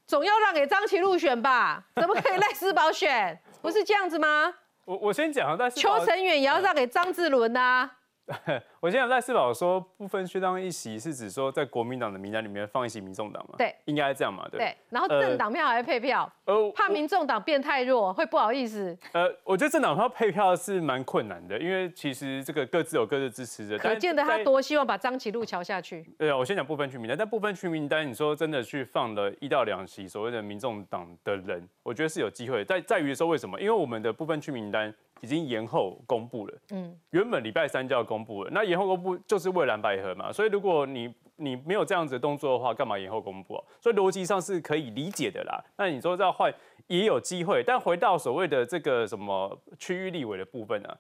总要让给张琪入选吧？怎么可以赖世宝选？不是这样子吗？我我先讲啊，但是邱成远也要让给张志伦呐。<laughs> 我现在赖世宝说不分区当一席，是指说在国民党的名单里面放一席民众党嘛？对，应该这样嘛，对。对，然后政党票还配票？呃，怕民众党变太弱，会不好意思。呃，我觉得政党票配票是蛮困难的，因为其实这个各自有各自支持的。可见得他多希望把张启路瞧下去。对啊，我先讲不分区名单，但不分区名单，你说真的去放了一到两席所谓的民众党的人，我觉得是有机会，在在于说为什么？因为我们的不分区名单。已经延后公布了，嗯，原本礼拜三就要公布了，那延后公布就是为蓝白合嘛，所以如果你你没有这样子动作的话，干嘛延后公布？所以逻辑上是可以理解的啦。那你说要换也有机会，但回到所谓的这个什么区域立委的部分呢？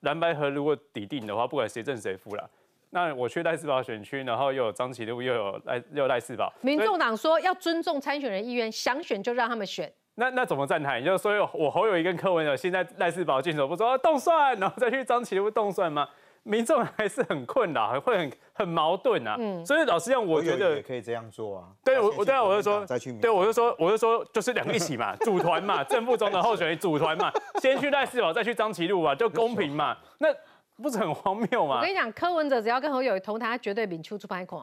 蓝白合如果抵定的话，不管谁正谁负啦。那我去赖世宝选区，然后又有张启禄，又有赖又赖世宝，民众党说要尊重参选人意愿，想选就让他们选。那那怎么站台？你就说，我侯友谊跟柯文哲现在赖世宝进手不走动算，然后再去张齐路不动算吗？民众还是很困扰，会很很矛盾啊。嗯。所以老实讲，我觉得也可以这样做啊。对我，对啊，我就说。再去。对，我就说，我就说，就是两个一起嘛，<laughs> 组团嘛，政府中的候选人组团嘛，<laughs> 先去赖世宝，再去张齐路吧，就公平嘛。那不是很荒谬吗？我跟你讲，柯文哲只要跟侯友谊同台，他绝对比出出牌看。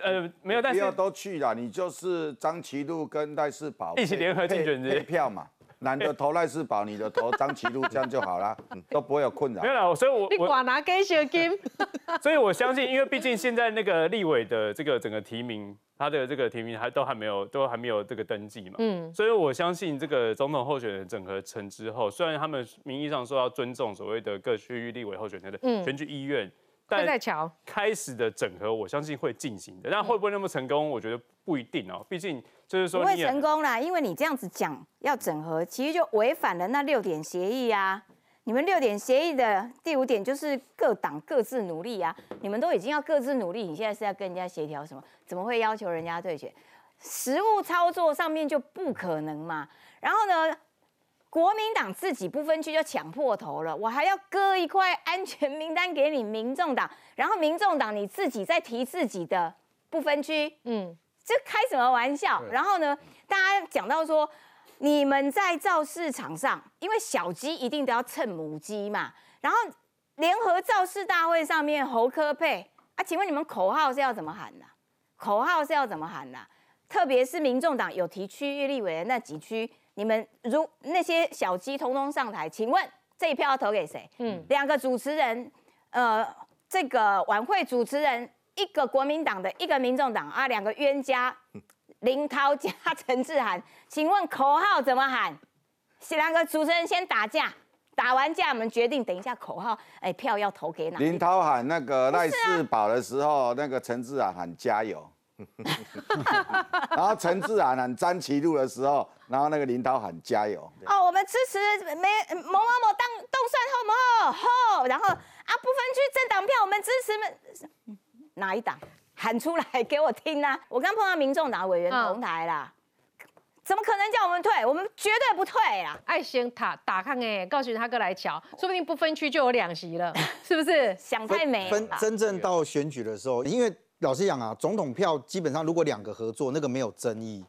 呃，没有，但是要都去了，你就是张齐禄跟赖世宝一起联合竞选这票嘛。男的投赖世宝，女的投张齐禄，这样就好了，都不会有困扰。没有，所以我你管拿给小金，<laughs> 所以我相信，因为毕竟现在那个立委的这个整个提名，他的这个提名还都还没有，都还没有这个登记嘛。嗯，所以我相信这个总统候选人整合成之后，虽然他们名义上说要尊重所谓的各区域立委候选人的，选全意医院。就在桥开始的整合，我相信会进行的，但会不会那么成功？我觉得不一定哦。毕竟就是说不会成功啦，因为你这样子讲要整合，其实就违反了那六点协议啊。你们六点协议的第五点就是各党各自努力啊，你们都已经要各自努力，你现在是要跟人家协调什么？怎么会要求人家对决？实物操作上面就不可能嘛。然后呢？国民党自己不分区就抢破头了，我还要割一块安全名单给你民众党，然后民众党你自己再提自己的不分区，嗯，这开什么玩笑？然后呢，大家讲到说，你们在造市场上，因为小鸡一定都要蹭母鸡嘛，然后联合造势大会上面，侯科佩啊，请问你们口号是要怎么喊呢？口号是要怎么喊呢？特别是民众党有提区域立委的那几区。你们如那些小鸡通通上台，请问这一票要投给谁？嗯，两个主持人，呃，这个晚会主持人，一个国民党的，一个民众党啊，两个冤家，<laughs> 林涛加陈志涵，请问口号怎么喊？两个主持人先打架，打完架我们决定等一下口号，哎，票要投给哪？林涛喊那个赖世宝的时候，那个陈志啊喊加油。<laughs> 然后陈志然喊詹齐路的时候，然后那个领导喊加油哦，我们支持没某某某当动算后某后，然后啊不分区政党票我们支持们哪一党喊出来给我听呢？我刚碰到民众党委员同台啦，怎么可能叫我们退？我们绝对不退啦！爱心塔打看哎，告诉他哥来瞧，说不定不分区就有两席了，是不是？想太美。分真正到选举的时候，因为。老实讲啊，总统票基本上如果两个合作，那个没有争议。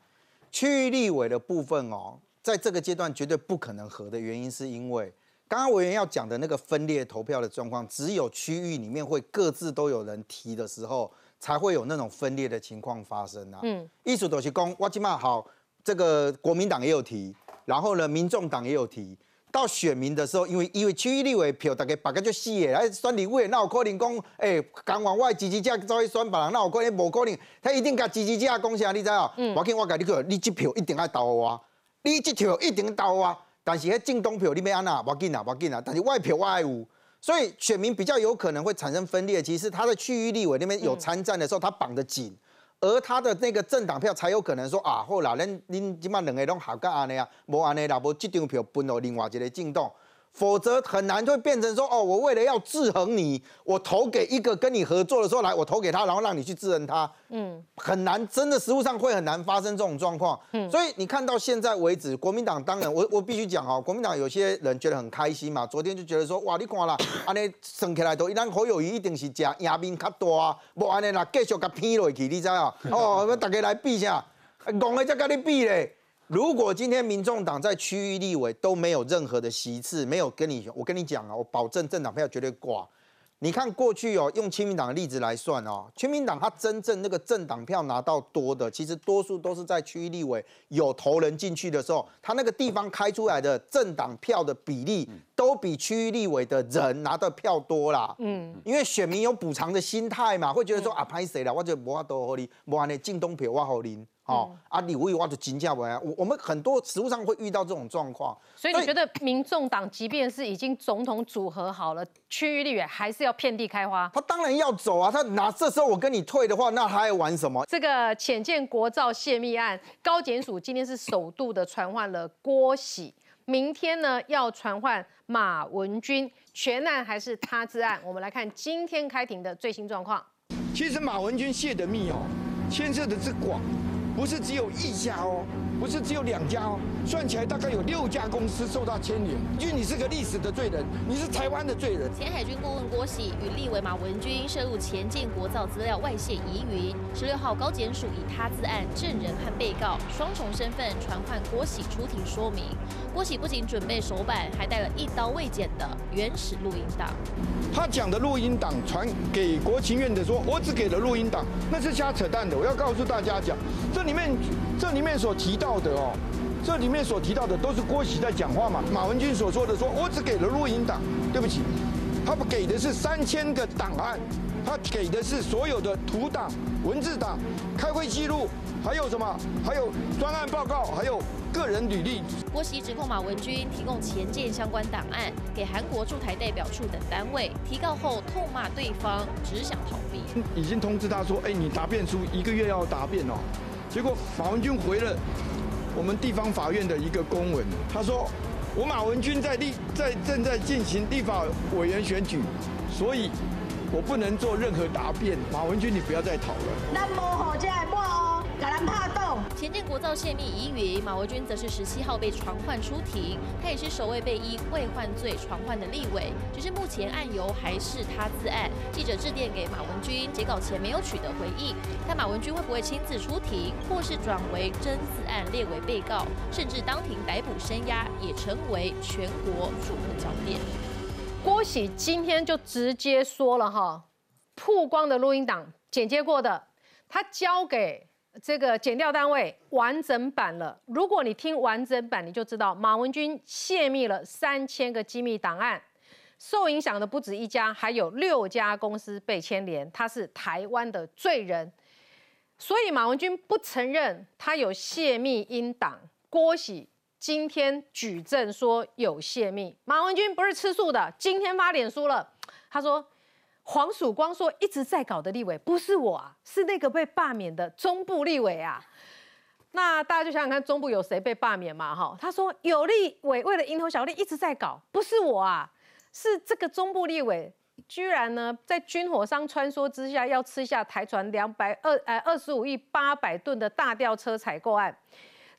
区域立委的部分哦，在这个阶段绝对不可能合的原因，是因为刚刚委员要讲的那个分裂投票的状况，只有区域里面会各自都有人提的时候，才会有那种分裂的情况发生啊。嗯，艺术岛西宫、哇基曼好，这个国民党也有提，然后呢，民众党也有提。到选民的时候，因为因为区域立委票大概八个就死的，来选礼物那有可能讲哎，刚往外积极价走去选，别人那有可能无可能，他一定甲积极价讲啥，你知哦？嗯，无要我甲你讲，你这票一定爱投我，你这票一定投我。但是迄进东票你要安那？无要紧啊，无要紧啊。但是外票爱有，所以选民比较有可能会产生分裂，其实他的区域立委那边有参战的时候，他绑得紧。而他的那个政党票才有可能说啊，好啦，恁恁即码两个拢合格安尼啊，无安尼啦，无这张票分到另外一个政党。否则很难会变成说，哦，我为了要制衡你，我投给一个跟你合作的时候，来我投给他，然后让你去制衡他。嗯，很难，真的实物上会很难发生这种状况。嗯，所以你看到现在为止，国民党当然，我 <coughs> 我必须讲哈，国民党有些人觉得很开心嘛，昨天就觉得说，哇，你看啦，安尼算起来都，咱侯友谊一定是吃赢面较大，无安尼啦，继续甲偏落去，你知啊？哦，<laughs> 大家来比一下，憨的才跟你比嘞。如果今天民众党在区域立委都没有任何的席次，没有跟你我跟你讲啊，我保证政党票绝对挂。你看过去哦，用亲民党的例子来算哦，亲民党他真正那个政党票拿到多的，其实多数都是在区域立委有投人进去的时候，他那个地方开出来的政党票的比例，都比区域立委的人拿的票多啦。嗯，因为选民有补偿的心态嘛，会觉得说啊派谁了，我就无法多合理，无安呢进东票我好领。哦，啊，你无语化的金价为啊，我我们很多实物上会遇到这种状况，所以你觉得民众党即便是已经总统组合好了，区域里还是要遍地开花？他当然要走啊，他拿这时候我跟你退的话，那他还玩什么？这个浅见国造泄密案，高检署今天是首度的传唤了郭喜，明天呢要传唤马文君，全案还是他之案？我们来看今天开庭的最新状况。其实马文君泄的密哦，牵涉的之广。不是只有一家哦，不是只有两家哦，算起来大概有六家公司受到牵连，因为你是个历史的罪人，你是台湾的罪人。前海军顾问郭喜与立委马文君涉入前进国造资料外泄疑云，十六号高检署以他自案证人和被告双重身份传唤郭喜出庭说明。郭喜不仅准备手板，还带了一刀未剪的原始录音档。他讲的录音档传给国情院的说，我只给了录音档，那是瞎扯淡的。我要告诉大家讲这。里面，这里面所提到的哦，这里面所提到的都是郭喜在讲话嘛？马文君所说的，说我只给了录音档，对不起，他不给的是三千个档案，他给的是所有的图档、文字档、开会记录，还有什么？还有专案报告，还有个人履历。郭喜指控马文君提供前建相关档案给韩国驻台代表处等单位，提告后痛骂对方只想逃避。已经通知他说，哎，你答辩书一个月要答辩哦。结果马文君回了我们地方法院的一个公文，他说：“我马文君在立在正在进行立法委员选举，所以我不能做任何答辩。马文君，你不要再吵了。”怕前建国造泄密疑云，马文军则是十七号被传唤出庭，他也是首位被因未犯罪传唤的立委。只是目前案由还是他自案。记者致电给马文军，截稿前没有取得回应。看马文军会不会亲自出庭，或是转为真自案列为被告，甚至当庭逮捕声押，也成为全国瞩目焦点。郭喜今天就直接说了哈，曝光的录音档剪接过的，他交给。这个减掉单位，完整版了。如果你听完整版，你就知道马文君泄密了三千个机密档案，受影响的不止一家，还有六家公司被牵连，他是台湾的罪人。所以马文君不承认他有泄密。英档，郭喜今天举证说有泄密，马文君不是吃素的，今天发脸书了，他说。黄曙光说：“一直在搞的立委不是我啊，是那个被罢免的中部立委啊。那大家就想想看，中部有谁被罢免嘛？哈，他说有立委为了蝇头小利一直在搞，不是我啊，是这个中部立委居然呢，在军火商穿梭之下，要吃下台船两百二呃二十五亿八百吨的大吊车采购案。”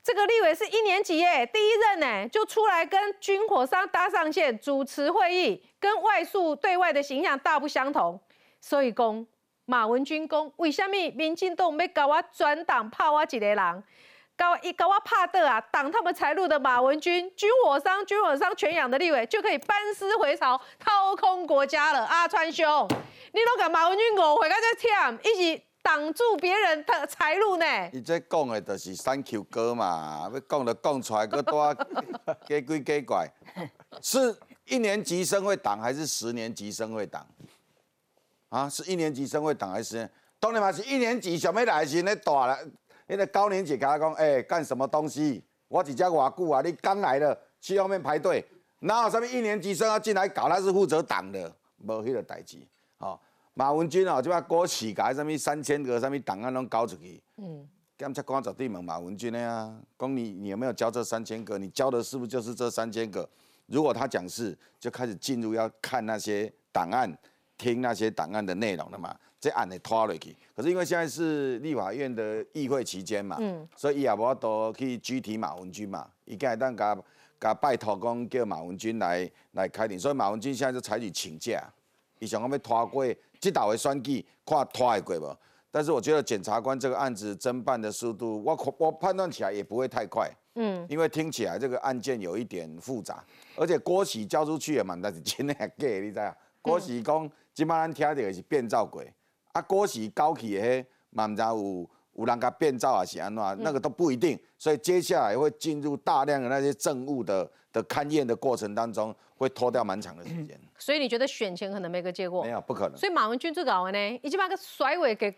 这个立委是一年级耶，第一任耶，就出来跟军火商搭上线，主持会议，跟外宿对外的形象大不相同。所以讲，马文军讲，为什么民进党要搞我转党，怕我一个人，搞一搞我怕的啊挡他们财路的马文军，军火商、军火商全养的立委，就可以班师回朝，掏空国家了。阿川兄，你都讲马文军误会，家这天，一是。挡住别人的 <laughs> 财路呢？你这讲的都是 thank you 哥嘛？要讲的讲出来，搁多啊，假鬼假怪。是一年级生会挡还是十年级生会挡？啊，是一年级生会挡还是？当年嘛是一年级小妹来时，那大了，那个高年级给他讲，哎，干什么东西？我只教娃姑啊，你刚来了，去后面排队。然后什么一年级生要进来搞？他是负责挡的，没那个代志。马文君哦，即把国企改什面三千个，什面档案拢交出去。嗯。咁七官绝对问马文君的啊，讲你你有没有交这三千个？你交的是不是就是这三千个？如果他讲是，就开始进入要看那些档案，听那些档案的内容了嘛。这案内拖落去，可是因为现在是立法院的议会期间嘛，所以伊也无多去具体马文君嘛。伊该当甲甲拜托讲叫马文君来来开庭，所以马文君现在就采取请假，伊想讲要拖过。即打选举计，拖会过无，但是我觉得检察官这个案子侦办的速度，我我判断起来也不会太快，嗯，因为听起来这个案件有一点复杂，而且郭喜交出去也蛮大，是真的假，你知影？郭喜讲，即摆咱听的是变造鬼，啊，郭喜交起嘿，蛮然有。有人家变造啊，是安诺啊，那个都不一定，所以接下来会进入大量的那些政务的的勘验的过程当中，会拖掉蛮长的时间。所以你觉得选前可能没个结果？没有，不可能。所以马文君最搞的呢，已经把个甩尾给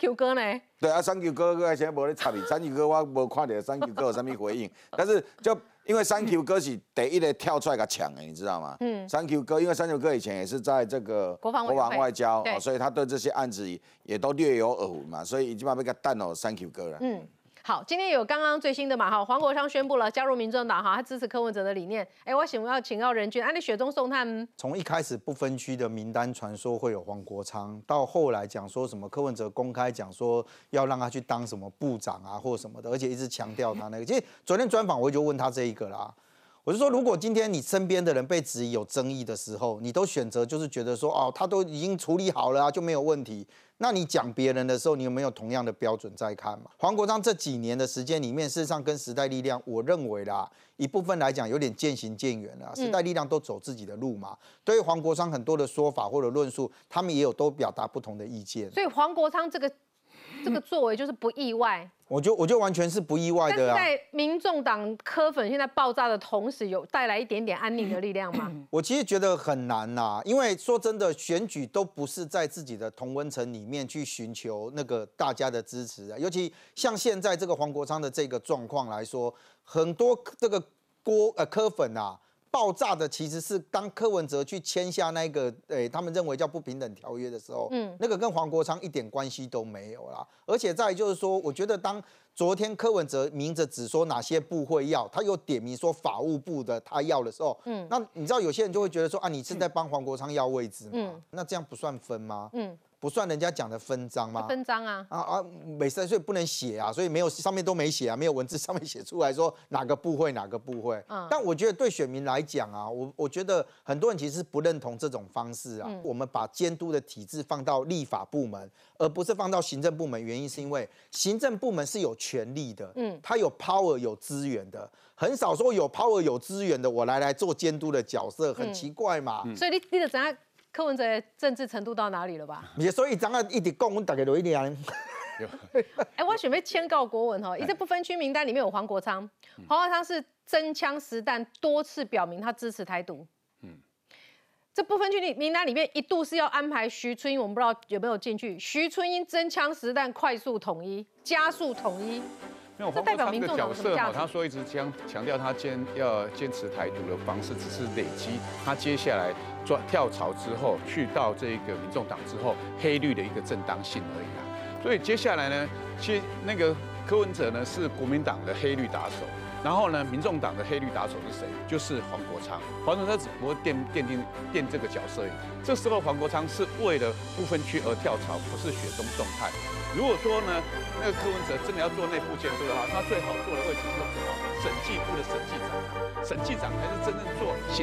you 哥呢。对啊，t h a n k you 哥哥现在无在插 you 哥我无看到 you 哥有啥咪回应，<laughs> 但是就。因为三 Q 哥是第一个跳出来个抢的，你知道吗？嗯，三 Q 哥因为三 Q 哥以前也是在这个国防外交，所以他对这些案子也都略有耳闻嘛，所以已经把被个弹哦三 Q 哥了。嗯。好，今天有刚刚最新的嘛？哈，黄国昌宣布了加入民政党，哈，他支持柯文哲的理念。哎，我想要请教任君，哎，你雪中送炭。从一开始不分区的名单传说会有黄国昌，到后来讲说什么柯文哲公开讲说要让他去当什么部长啊，或什么的，而且一直强调他那个。其实昨天专访我就问他这一个啦。我就说，如果今天你身边的人被质疑有争议的时候，你都选择就是觉得说，哦，他都已经处理好了啊，就没有问题。那你讲别人的时候，你有没有同样的标准在看嘛？黄国昌这几年的时间里面，事实上跟时代力量，我认为啦，一部分来讲有点渐行渐远了。时代力量都走自己的路嘛，对于黄国昌很多的说法或者论述，他们也有都表达不同的意见。所以黄国昌这个。这个作为就是不意外，我就我就完全是不意外的。在民众党科粉现在爆炸的同时，有带来一点点安宁的力量吗？我其实觉得很难呐，因为说真的，选举都不是在自己的同温层里面去寻求那个大家的支持啊。尤其像现在这个黄国昌的这个状况来说，很多这个郭呃科粉啊。爆炸的其实是当柯文哲去签下那个，诶，他们认为叫不平等条约的时候，嗯，那个跟黄国昌一点关系都没有啦。而且再就是说，我觉得当昨天柯文哲明着只说哪些部会要，他又点名说法务部的他要的时候，嗯，那你知道有些人就会觉得说啊，你正在帮黄国昌要位置嘛，那这样不算分吗？嗯。不算人家讲的分章吗？分章啊！啊啊，每所以不能写啊，所以没有上面都没写啊，没有文字上面写出来说哪个部会哪个部会。嗯，但我觉得对选民来讲啊，我我觉得很多人其实不认同这种方式啊。嗯，我们把监督的体制放到立法部门，而不是放到行政部门，原因是因为行政部门是有权力的。嗯，他有 power 有资源的，很少说有 power 有资源的我来来做监督的角色，很奇怪嘛。所以你，你得怎啊？柯文哲政治程度到哪里了吧？所以，张啊一直讲，大家留意啊。<laughs> <laughs> 哎，我准备签告国文哈，一这不分区名单里面有黄国昌，黄国昌是真枪实弹多次表明他支持台独。这部分区名名单里面一度是要安排徐春英，我们不知道有没有进去。徐春英真枪实弹，快速统一，加速统一。没有，这代表民众角色嘛？他说一直强强调他坚要坚持台独的方式，只是累积他接下来抓跳槽之后去到这个民众党之后黑绿的一个正当性而已啊。所以接下来呢，其实那个柯文哲呢是国民党的黑绿打手。然后呢？民众党的黑绿打手是谁？就是黄国昌。黄国昌只不过垫垫垫垫这个角色。而已。这时候黄国昌是为了不分区而跳槽，不是雪中送炭。如果说呢，那个柯文哲真的要做内部监督的话，他最好做的位置是审计部的审计长。审计长才是真正做。